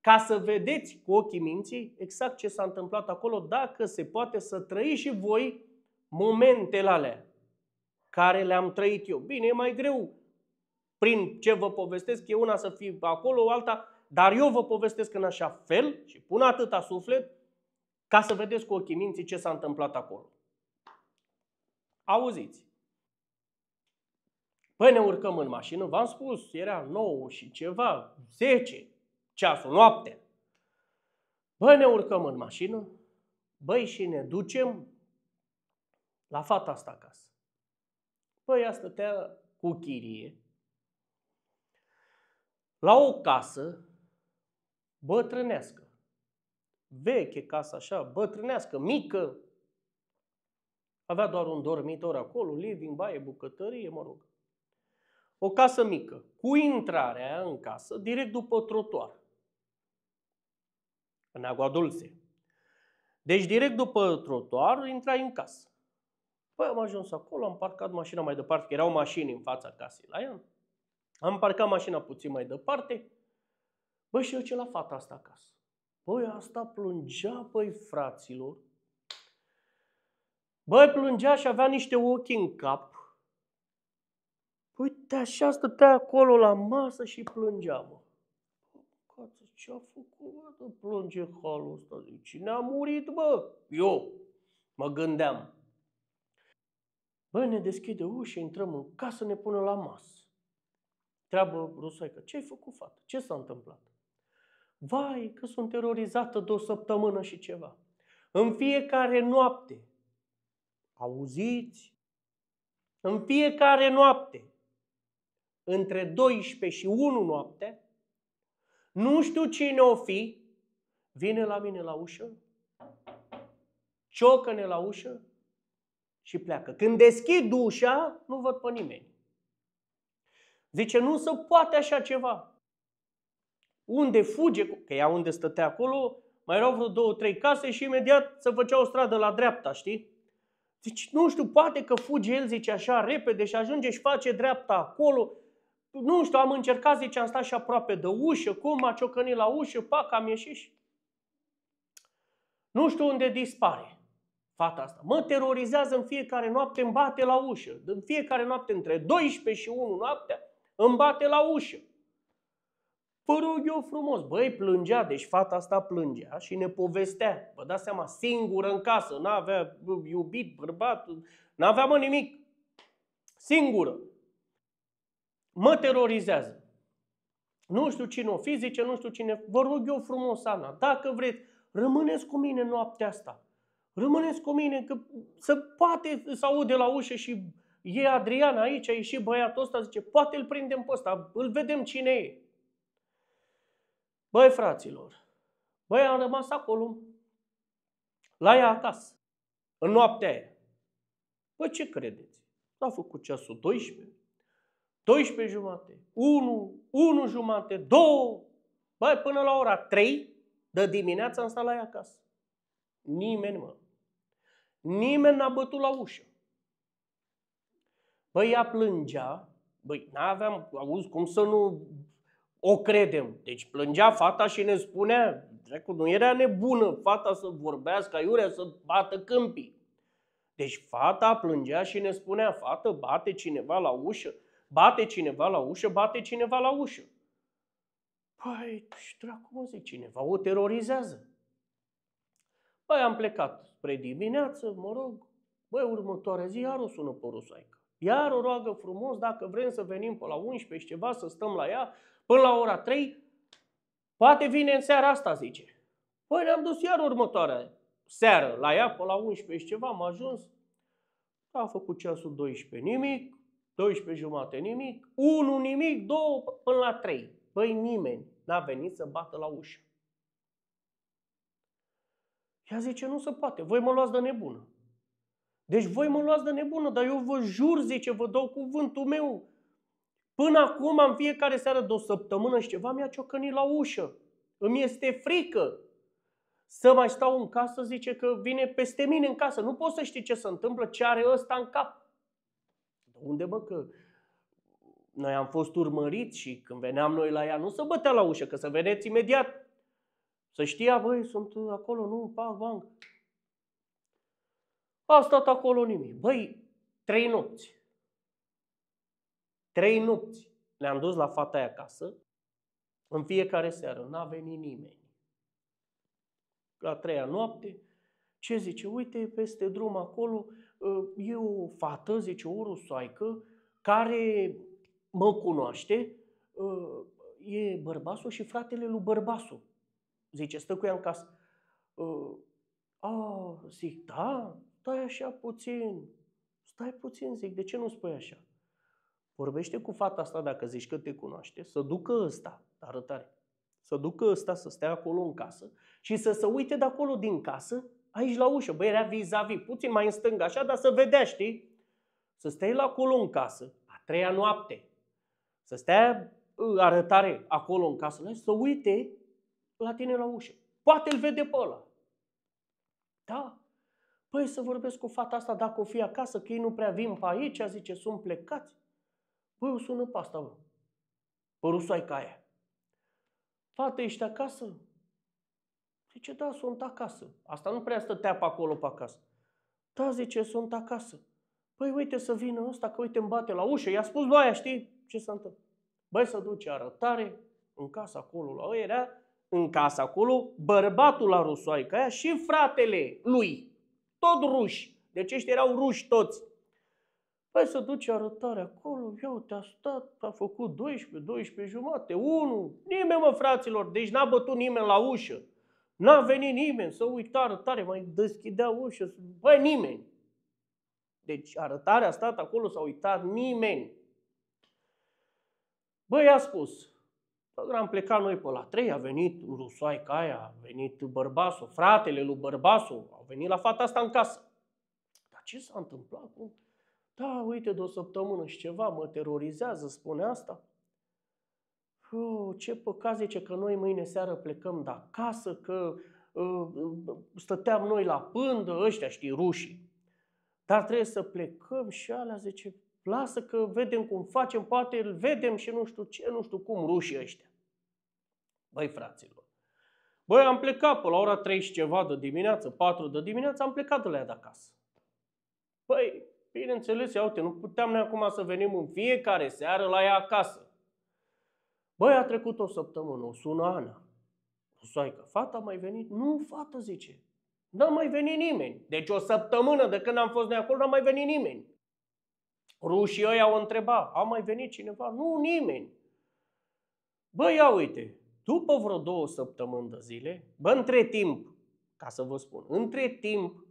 ca să vedeți cu ochii minții exact ce s-a întâmplat acolo, dacă se poate să trăiți și voi momentele alea care le-am trăit eu. Bine, e mai greu prin ce vă povestesc, e una să fie acolo, alta, dar eu vă povestesc în așa fel și pun atâta suflet ca să vedeți cu ochii minții ce s-a întâmplat acolo. Auziți, Păi ne urcăm în mașină, v-am spus, era 9 și ceva, 10 ceasul, noapte. Bă, ne urcăm în mașină, băi, și ne ducem la fata asta acasă. Păi, ea stătea cu chirie la o casă bătrânească. Veche casă așa, bătrânească, mică. Avea doar un dormitor acolo, living, baie, bucătărie, mă rog o casă mică, cu intrarea în casă, direct după trotuar, în Agua Dulce. Deci direct după trotuar intrai în casă. Păi am ajuns acolo, am parcat mașina mai departe, că erau mașini în fața casei la ea. Am parcat mașina puțin mai departe. Bă, și eu ce la fata asta acasă? Băi, asta plângea, băi, fraților. Băi, plângea și avea niște ochi în cap Uite, așa stătea acolo la masă și plângea, mă. Cată, ce-a făcut, mă, plânge halul ăsta? De cine a murit, bă? Eu, mă gândeam. Băi, ne deschide ușa, intrăm în casă, ne pune la masă. Treabă rusoică, ce-ai făcut, fată? Ce s-a întâmplat? Vai, că sunt terorizată de o săptămână și ceva. În fiecare noapte, auziți? În fiecare noapte, între 12 și 1 noapte, nu știu cine o fi, vine la mine la ușă, ciocă-ne la ușă și pleacă. Când deschid ușa, nu văd pe nimeni. Zice, nu se poate așa ceva. Unde fuge, că ea unde stătea acolo, mai erau vreo două, trei case și imediat se făcea o stradă la dreapta, știi? Zice, nu știu, poate că fuge el, zice așa, repede și ajunge și face dreapta acolo nu știu, am încercat, zice, am stat și aproape de ușă, cum a ciocănit la ușă, pac, am ieșit și... Nu știu unde dispare fata asta. Mă terorizează în fiecare noapte, îmi bate la ușă. În fiecare noapte, între 12 și 1 noaptea, îmi bate la ușă. Vă rog eu frumos, băi, plângea, deci fata asta plângea și ne povestea. Vă dați seama, singură în casă, n-avea iubit, bărbat, n-avea mă nimic. Singură mă terorizează. Nu știu cine o fizice, nu știu cine. Vă rog eu frumos, Ana, dacă vreți, rămâneți cu mine noaptea asta. Rămâneți cu mine, că să poate să aude la ușă și e Adrian aici, a ieșit băiatul ăsta, zice, poate îl prindem pe ăsta, îl vedem cine e. Băi, fraților, băi, am rămas acolo, la ea acasă, în noaptea aia. Bă, ce credeți? S-a făcut ceasul 12, 12 jumate, 1, 1 jumate, 2, băi, până la ora 3 de dimineața am stat la ea acasă. Nimeni, mă. Nimeni n-a bătut la ușă. Băi, ea plângea, băi, n-aveam, auzi, cum să nu o credem. Deci plângea fata și ne spunea, dracu, nu era nebună fata să vorbească, aiurea să bată câmpii. Deci fata plângea și ne spunea, fată, bate cineva la ușă. Bate cineva la ușă, bate cineva la ușă. Păi, și dracu, mă zic cineva, o terorizează. Păi am plecat spre dimineață, mă rog, băi, următoarea zi iar o sună pe rusaică. Iar o roagă frumos, dacă vrem să venim pe la 11 și ceva, să stăm la ea, până la ora 3, poate vine în seara asta, zice. Păi ne-am dus iar următoarea seară la ea, pe la 11 și ceva, am ajuns, a făcut ceasul 12, nimic, 12 jumate nimic, 1 nimic, 2 până la 3. Păi nimeni n-a venit să bată la ușă. Ea zice, nu se poate, voi mă luați de nebună. Deci voi mă luați de nebună, dar eu vă jur, zice, vă dau cuvântul meu. Până acum, am fiecare seară de o săptămână și ceva, mi-a ciocănit la ușă. Îmi este frică să mai stau în casă, zice că vine peste mine în casă. Nu poți să știi ce se întâmplă, ce are ăsta în cap unde bă că noi am fost urmăriți și când veneam noi la ea, nu se bătea la ușă, că să vedeți imediat. Să știa, voi sunt acolo, nu, pa, bang. A stat acolo nimic. Băi, trei nopți. Trei nopți. Le-am dus la fata aia acasă. În fiecare seară. N-a venit nimeni. La treia noapte, ce zice? Uite, peste drum acolo, Ă, e o fată, zice o rusoaică, care mă cunoaște, ă, e bărbasul și fratele lui bărbasul. Zice, stă cu ea în casă. Ă, a, zic, da, stai așa puțin, stai puțin, zic, de ce nu spui așa? Vorbește cu fata asta dacă zici că te cunoaște, să ducă ăsta, arătare, să ducă ăsta să stea acolo în casă și să se uite de acolo din casă aici la ușă, băi, era vis-a-vis, puțin mai în stânga, așa, dar să vedea, știi? Să stai la acolo în casă, a treia noapte, să stea ă, arătare acolo în casă, să uite la tine la ușă. Poate îl vede pe ăla. Da. Păi să vorbesc cu fata asta dacă o fi acasă, că ei nu prea vin pe aici, zice, sunt plecați. Păi o sună pe asta, mă. Părusoaica aia. Fata, ești acasă? Zice, da, sunt acasă. Asta nu prea stătea pe acolo pe acasă. Da, zice, sunt acasă. Păi uite să vină ăsta, că uite îmi bate la ușă. I-a spus lui aia, știi ce s-a întâmplat? Băi, să duce arătare în casa acolo la Era în casa acolo bărbatul la rusoaică aia și fratele lui. Tot ruși. Deci ăștia erau ruși toți. Păi să duce arătare acolo, ia uite, a stat, a făcut 12, 12 jumate, 1, nimeni mă fraților, deci n-a bătut nimeni la ușă. N-a venit nimeni, să uită arătare, mai deschidea ușa, băi, nimeni. Deci arătarea a stat acolo, s-a uitat nimeni. Băi, a spus, am plecat noi pe la trei, a venit Rusoaica aia, a venit Bărbasul, fratele lui Bărbasul, a venit la fata asta în casă. Dar ce s-a întâmplat? Da, uite, de o săptămână și ceva, mă terorizează, spune asta că ce păcat zice că noi mâine seară plecăm de acasă, că ă, stăteam noi la pândă, ăștia știi, rușii. Dar trebuie să plecăm și alea zice, lasă că vedem cum facem, poate îl vedem și nu știu ce, nu știu cum, rușii ăștia. Băi, fraților, băi, am plecat pe la ora 3 și ceva de dimineață, 4 de dimineață, am plecat de la ea de acasă. Băi, bineînțeles, ia uite, nu puteam noi acum să venim în fiecare seară la ea acasă. Băi, a trecut o săptămână, o sună Ana. Soaică, fata mai venit? Nu, fată, zice. N-a mai venit nimeni. Deci o săptămână de când am fost noi acolo, n-a mai venit nimeni. Rușii ăia o întreba, a mai venit cineva? Nu, nimeni. Băi, ia uite, după vreo două săptămâni de zile, bă, între timp, ca să vă spun, între timp,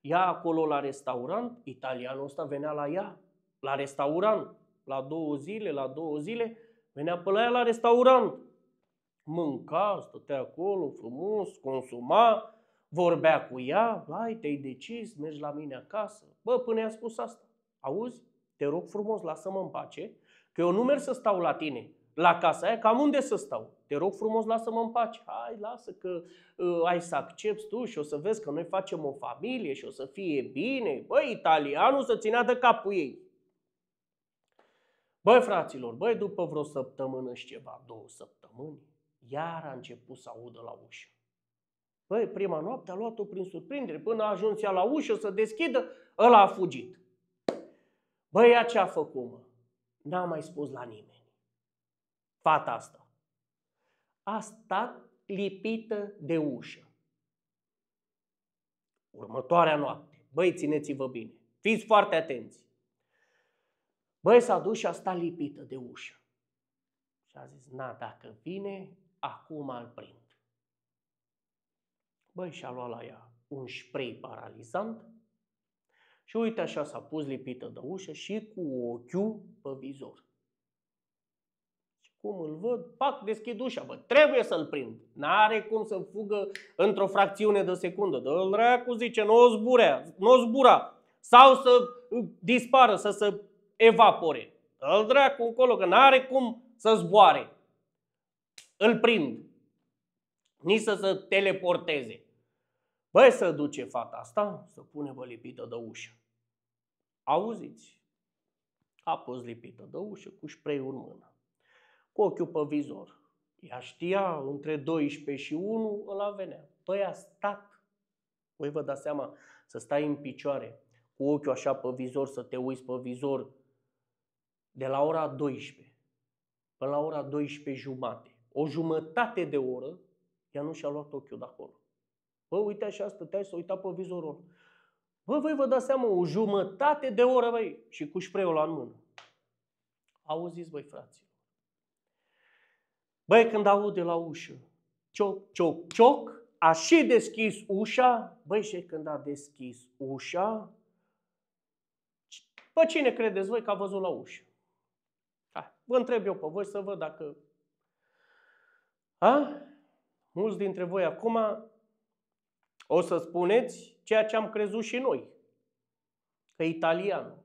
ea acolo la restaurant, italianul ăsta venea la ea, la restaurant, la două zile, la două zile, Venea pe la ea la restaurant. Mânca, stătea acolo frumos, consuma, vorbea cu ea, vai, te-ai decis, mergi la mine acasă. Bă, până i-a spus asta. Auzi, te rog frumos, lasă-mă în pace, că eu nu merg să stau la tine, la casa aia, cam unde să stau? Te rog frumos, lasă-mă în pace. Hai, lasă că uh, ai să accepti tu și o să vezi că noi facem o familie și o să fie bine. Băi, italianul să ținea de capul ei. Băi, fraților, băi, după vreo săptămână și ceva, două săptămâni, iar a început să audă la ușă. Băi, prima noapte a luat-o prin surprindere. Până a ajuns ea la ușă să deschidă, ăla a fugit. Băi, ea ce a făcut, mă? N-a mai spus la nimeni. Fata asta. A stat lipită de ușă. Următoarea noapte. Băi, țineți-vă bine. Fiți foarte atenți. Băi, s-a dus și a stat lipită de ușă. Și a zis, na, dacă vine, acum îl prind. Băi, și-a luat la ea un spray paralizant și uite așa s-a pus lipită de ușă și cu ochiul pe vizor. Și cum îl văd, pac, deschid ușa, bă, trebuie să-l prind. N-are cum să fugă într-o fracțiune de secundă. Dă-l cu zice, nu o zburea, nu o zbura. Sau să dispară, să se evapore. Îl dracu încolo, că n-are cum să zboare. Îl prind. Nici să se teleporteze. Băi, să duce fata asta, să pune vă lipită de ușă. Auziți? A pus lipită de ușă cu spray-ul în mână. Cu ochiul pe vizor. Ea știa, între 12 și 1 ăla venea. Păi a stat. Voi vă dați seama, să stai în picioare, cu ochiul așa pe vizor, să te uiți pe vizor, de la ora 12 până la ora 12 jumate, o jumătate de oră, ea nu și-a luat ochiul de acolo. Bă, uite așa, stăteai să uita pe vizorul. Bă, voi vă dați seama, o jumătate de oră, băi, și cu spray la mână. Auziți, voi frații. Băi, când aude la ușă, cioc, cioc, cioc, a și deschis ușa, băi, și când a deschis ușa, pe cine credeți voi că a văzut la ușă? Vă întreb eu pe voi să văd dacă... A? Mulți dintre voi acum o să spuneți ceea ce am crezut și noi. Că italian.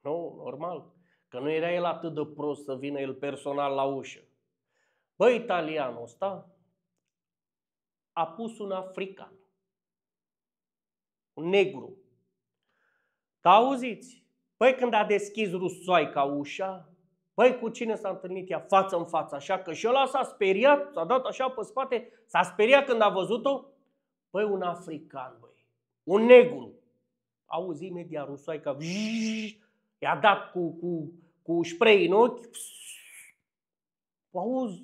Nu, normal. Că nu era el atât de prost să vină el personal la ușă. Bă, italianul ăsta a pus un african. Un negru. Dar auziți, păi când a deschis rusoica ușa, Băi, cu cine s-a întâlnit ea față în față, așa că și ăla s-a speriat, s-a dat așa pe spate, s-a speriat când a văzut-o. Băi, un african, băi, un negru. Auzi imediat rusoaica, i-a dat cu, cu, cu spray în ochi. Auzi,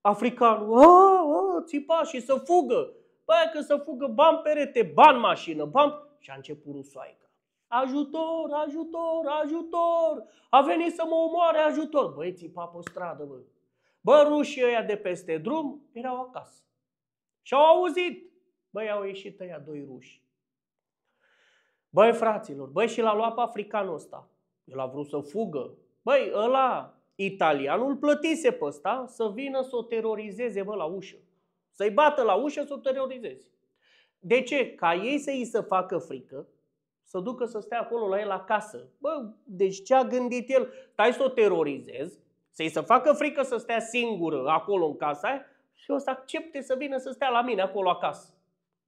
africanul, a, a, țipa și să fugă. Băi, că să fugă, ban perete, ban mașină, ban... Și a început rusoaica. Ajutor, ajutor, ajutor! A venit să mă omoare, ajutor! Băi, țipa pe stradă, bă. Bă, rușii ăia de peste drum erau acasă. Și au auzit. Băi, au ieșit ăia doi ruși. Băi, fraților, băi, și l-a luat pe africanul ăsta. El a vrut să fugă. Băi, ăla, italianul, plătise pe ăsta să vină să o terorizeze, bă, la ușă. Să-i bată la ușă, să o terorizeze. De ce? Ca ei să i să facă frică, să ducă să stea acolo la el acasă. Bă, deci ce a gândit el? Tai să o terorizez, să-i să facă frică să stea singură acolo în casa aia și o să accepte să vină să stea la mine acolo acasă.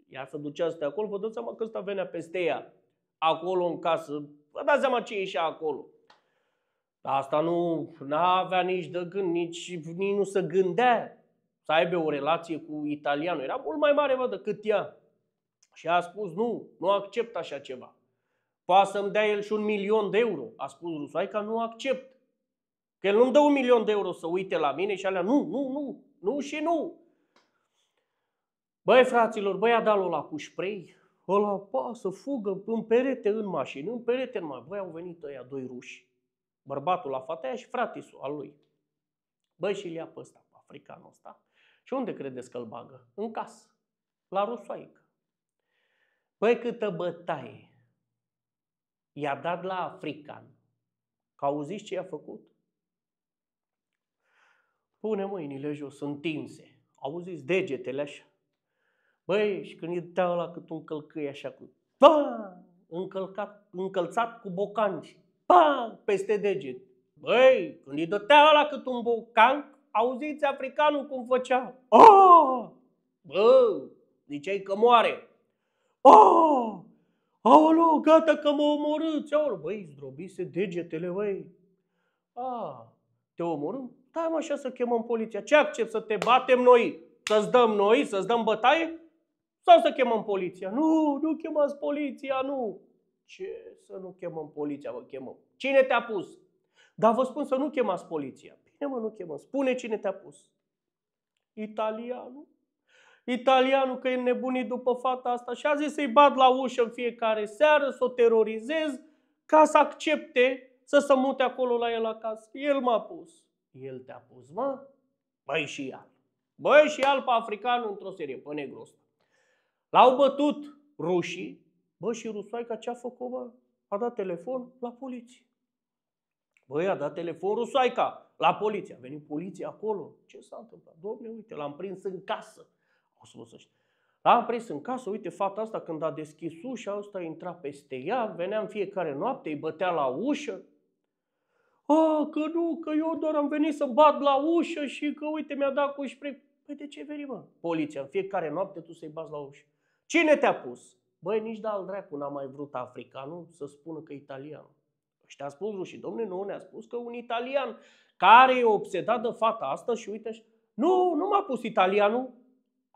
Ea să ducea să stea acolo, vă dați seama că ăsta venea peste ea, acolo în casă. Vă dați seama ce ieșea acolo. Dar asta nu avea nici de gând, nici, nici nu se gândea să aibă o relație cu italianul. Era mult mai mare, vă, decât ea. Și a spus, nu, nu accept așa ceva. Poate să-mi dea el și un milion de euro. A spus Rusaica, nu accept. Că el nu-mi dă un milion de euro să uite la mine și alea, nu, nu, nu, nu și nu. Băi, fraților, băi, a dat la cu spray, ăla, pa, să fugă în perete în mașină, în perete în mașină. Băi, au venit ăia doi ruși, bărbatul la fata aia și fratisul al lui. Băi, și le-a pe ăsta, africanul ăsta. Și unde credeți că îl bagă? În casă, la rusoaică. Băi, câtă bătaie! i-a dat la african. Că auziți ce i-a făcut? Pune mâinile jos, întinse. Auziți degetele așa. Băi, și când îi dea ăla cât un călcâi așa cu... Pa! Încălcat, încălțat cu bocanci. Pa! Peste deget. Băi, când îi dătea ăla cât un bocanc, auziți africanul cum făcea. Oh! Bă, ziceai că moare. Oh! Aolo, gata că mă omorâți, aolo, băi, zdrobise degetele, băi. A, te omorâm? Da, mă, așa să chemăm poliția. Ce accept să te batem noi? Să-ți dăm noi, să-ți dăm bătaie? Sau să chemăm poliția? Nu, nu chemați poliția, nu. Ce să nu chemăm poliția, vă chemăm? Cine te-a pus? Dar vă spun să nu chemați poliția. Bine, mă, nu chemăm. Spune cine te-a pus. Italianul italianul că e nebunit după fata asta și a zis să-i bat la ușă în fiecare seară, să o terorizez, ca să accepte să se mute acolo la el acasă. El m-a pus. El te-a pus, mă? Băi și ea. Băi și ial pe africanul într-o serie, pe negru ăsta. L-au bătut rușii. Bă, și rusoaica ce-a făcut, bă? A dat telefon la poliție. Băi, a dat telefon rusoaica la poliție. A venit poliția acolo. Ce s-a întâmplat? Dom'le, uite, l-am prins în casă o să nu Am prins în casă, uite, fata asta când a deschis ușa, asta intrat peste ea, venea în fiecare noapte, îi bătea la ușă. A, că nu, că eu doar am venit să bat la ușă și că uite mi-a dat cu spre... Păi de ce veni, mă? Poliția, în fiecare noapte tu să-i bați la ușă. Cine te-a pus? Băi, nici de al dracu n-a mai vrut africanul să spună că italian. Și te a spus rușii, domne, nu ne-a spus că un italian care e obsedat de fata asta și uite Nu, nu m-a pus italianul,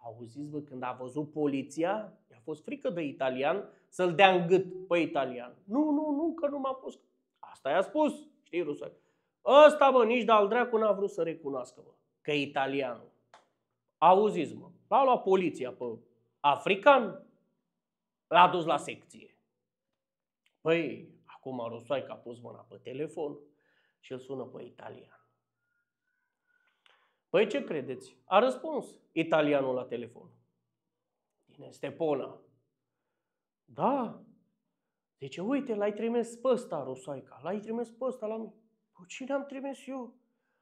Auziți-vă, când a văzut poliția, i-a fost frică de italian să-l dea în gât pe italian. Nu, nu, nu, că nu m-a pus. Asta i-a spus, știi, rusă. Ăsta, mă, nici de-al dracu n-a vrut să recunoască, mă, că e italianul. Auziți, mă, l-a luat poliția pe african, l-a dus la secție. Păi, acum Rosoaica a pus mâna pe telefon și îl sună pe italian. Păi ce credeți? A răspuns italianul la telefon. Din Stepona. Da. Zice, uite, l-ai trimis pe ăsta, Rusoica. L-ai trimis pe ăsta la mine. Cu păi cine am trimis eu?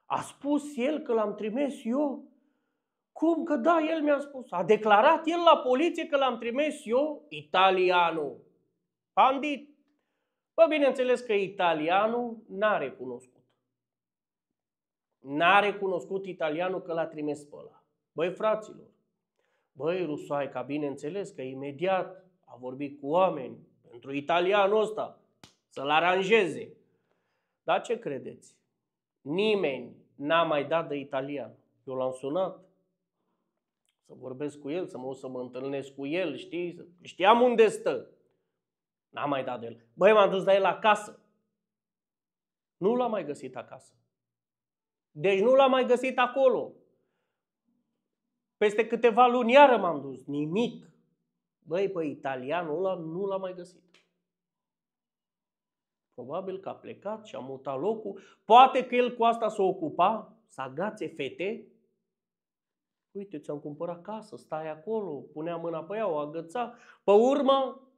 A spus el că l-am trimis eu? Cum că da, el mi-a spus. A declarat el la poliție că l-am trimis eu, italianul. Pandit. Bă, bineînțeles că italianul n-a recunoscut. N-a recunoscut italianul că l-a trimis pe ăla. Băi, fraților, băi, Rusoaica, bineînțeles că imediat a vorbit cu oameni pentru italianul ăsta să-l aranjeze. Dar ce credeți? Nimeni n-a mai dat de italian. Eu l-am sunat să vorbesc cu el, să mă, să mă întâlnesc cu el, știi? Știam unde stă. N-am mai dat de el. Băi, m-am dus la el acasă. Nu l-am mai găsit acasă. Deci nu l-am mai găsit acolo. Peste câteva luni iară m-am dus. Nimic. Băi, pe italianul ăla nu l-am mai găsit. Probabil că a plecat și a mutat locul. Poate că el cu asta s-a o ocupa, să agațe fete. Uite, ți-am cumpărat casă, stai acolo, punea mâna pe ea, o agăța. Pe urmă,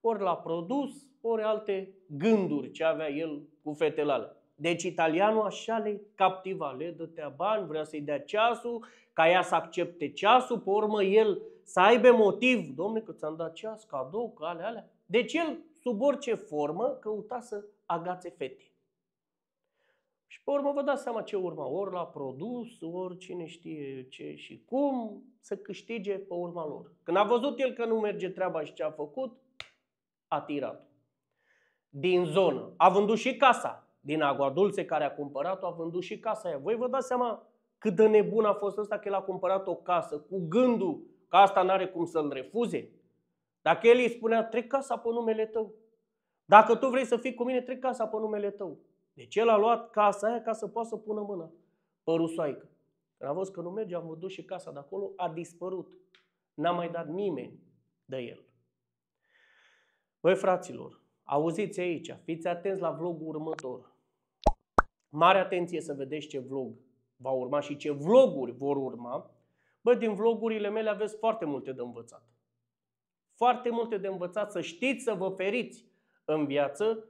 ori l-a produs, ori alte gânduri ce avea el cu fetele alea. Deci italianul așa le captiva, le dătea bani, vrea să-i dea ceasul, ca ea să accepte ceasul, pe urmă el să aibă motiv, domne că ți-am dat ceas, cadou, că alea, alea. Deci el, sub orice formă, căuta să agațe fete. Și pe urmă vă dați seama ce urma, ori la produs, ori cine știe ce și cum, să câștige pe urma lor. Când a văzut el că nu merge treaba și ce a făcut, a tirat din zonă. A vândut și casa din Agua Dulce care a cumpărat-o a vândut și casa aia. Voi vă dați seama cât de nebun a fost ăsta că el a cumpărat o casă cu gândul că asta n-are cum să-l refuze. Dacă el îi spunea, trec casa pe numele tău. Dacă tu vrei să fii cu mine, trec casa pe numele tău. Deci el a luat casa aia ca să poată să pună mâna pe rusoaică. Când a văzut că nu merge, am văzut și casa de acolo, a dispărut. N-a mai dat nimeni de el. Voi fraților, auziți aici, fiți atenți la vlogul următor. Mare atenție să vedeți ce vlog va urma și ce vloguri vor urma. Bă, din vlogurile mele aveți foarte multe de învățat. Foarte multe de învățat să știți să vă feriți în viață.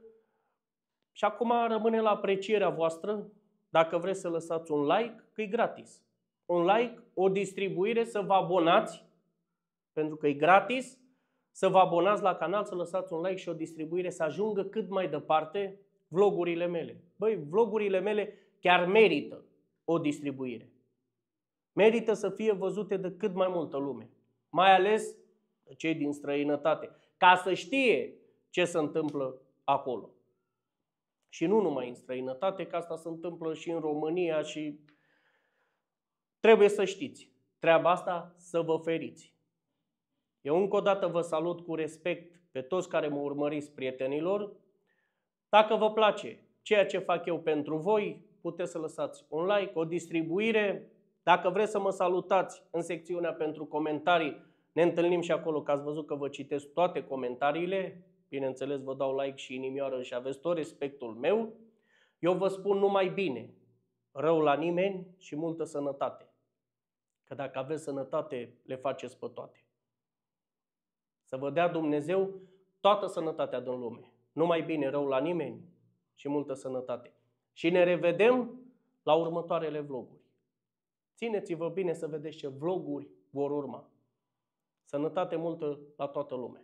Și acum rămâne la aprecierea voastră dacă vreți să lăsați un like, că e gratis. Un like, o distribuire, să vă abonați, pentru că e gratis, să vă abonați la canal, să lăsați un like și o distribuire, să ajungă cât mai departe vlogurile mele băi, vlogurile mele chiar merită o distribuire. Merită să fie văzute de cât mai multă lume, mai ales cei din străinătate, ca să știe ce se întâmplă acolo. Și nu numai în străinătate, că asta se întâmplă și în România și trebuie să știți treaba asta să vă feriți. Eu încă o dată vă salut cu respect pe toți care mă urmăriți, prietenilor. Dacă vă place, ceea ce fac eu pentru voi, puteți să lăsați un like, o distribuire. Dacă vreți să mă salutați în secțiunea pentru comentarii, ne întâlnim și acolo, că ați văzut că vă citesc toate comentariile. Bineînțeles, vă dau like și inimioară și aveți tot respectul meu. Eu vă spun numai bine, rău la nimeni și multă sănătate. Că dacă aveți sănătate, le faceți pe toate. Să vă dea Dumnezeu toată sănătatea din lume. Numai bine, rău la nimeni și multă sănătate. Și ne revedem la următoarele vloguri. Țineți-vă bine să vedeți ce vloguri vor urma. Sănătate multă la toată lumea!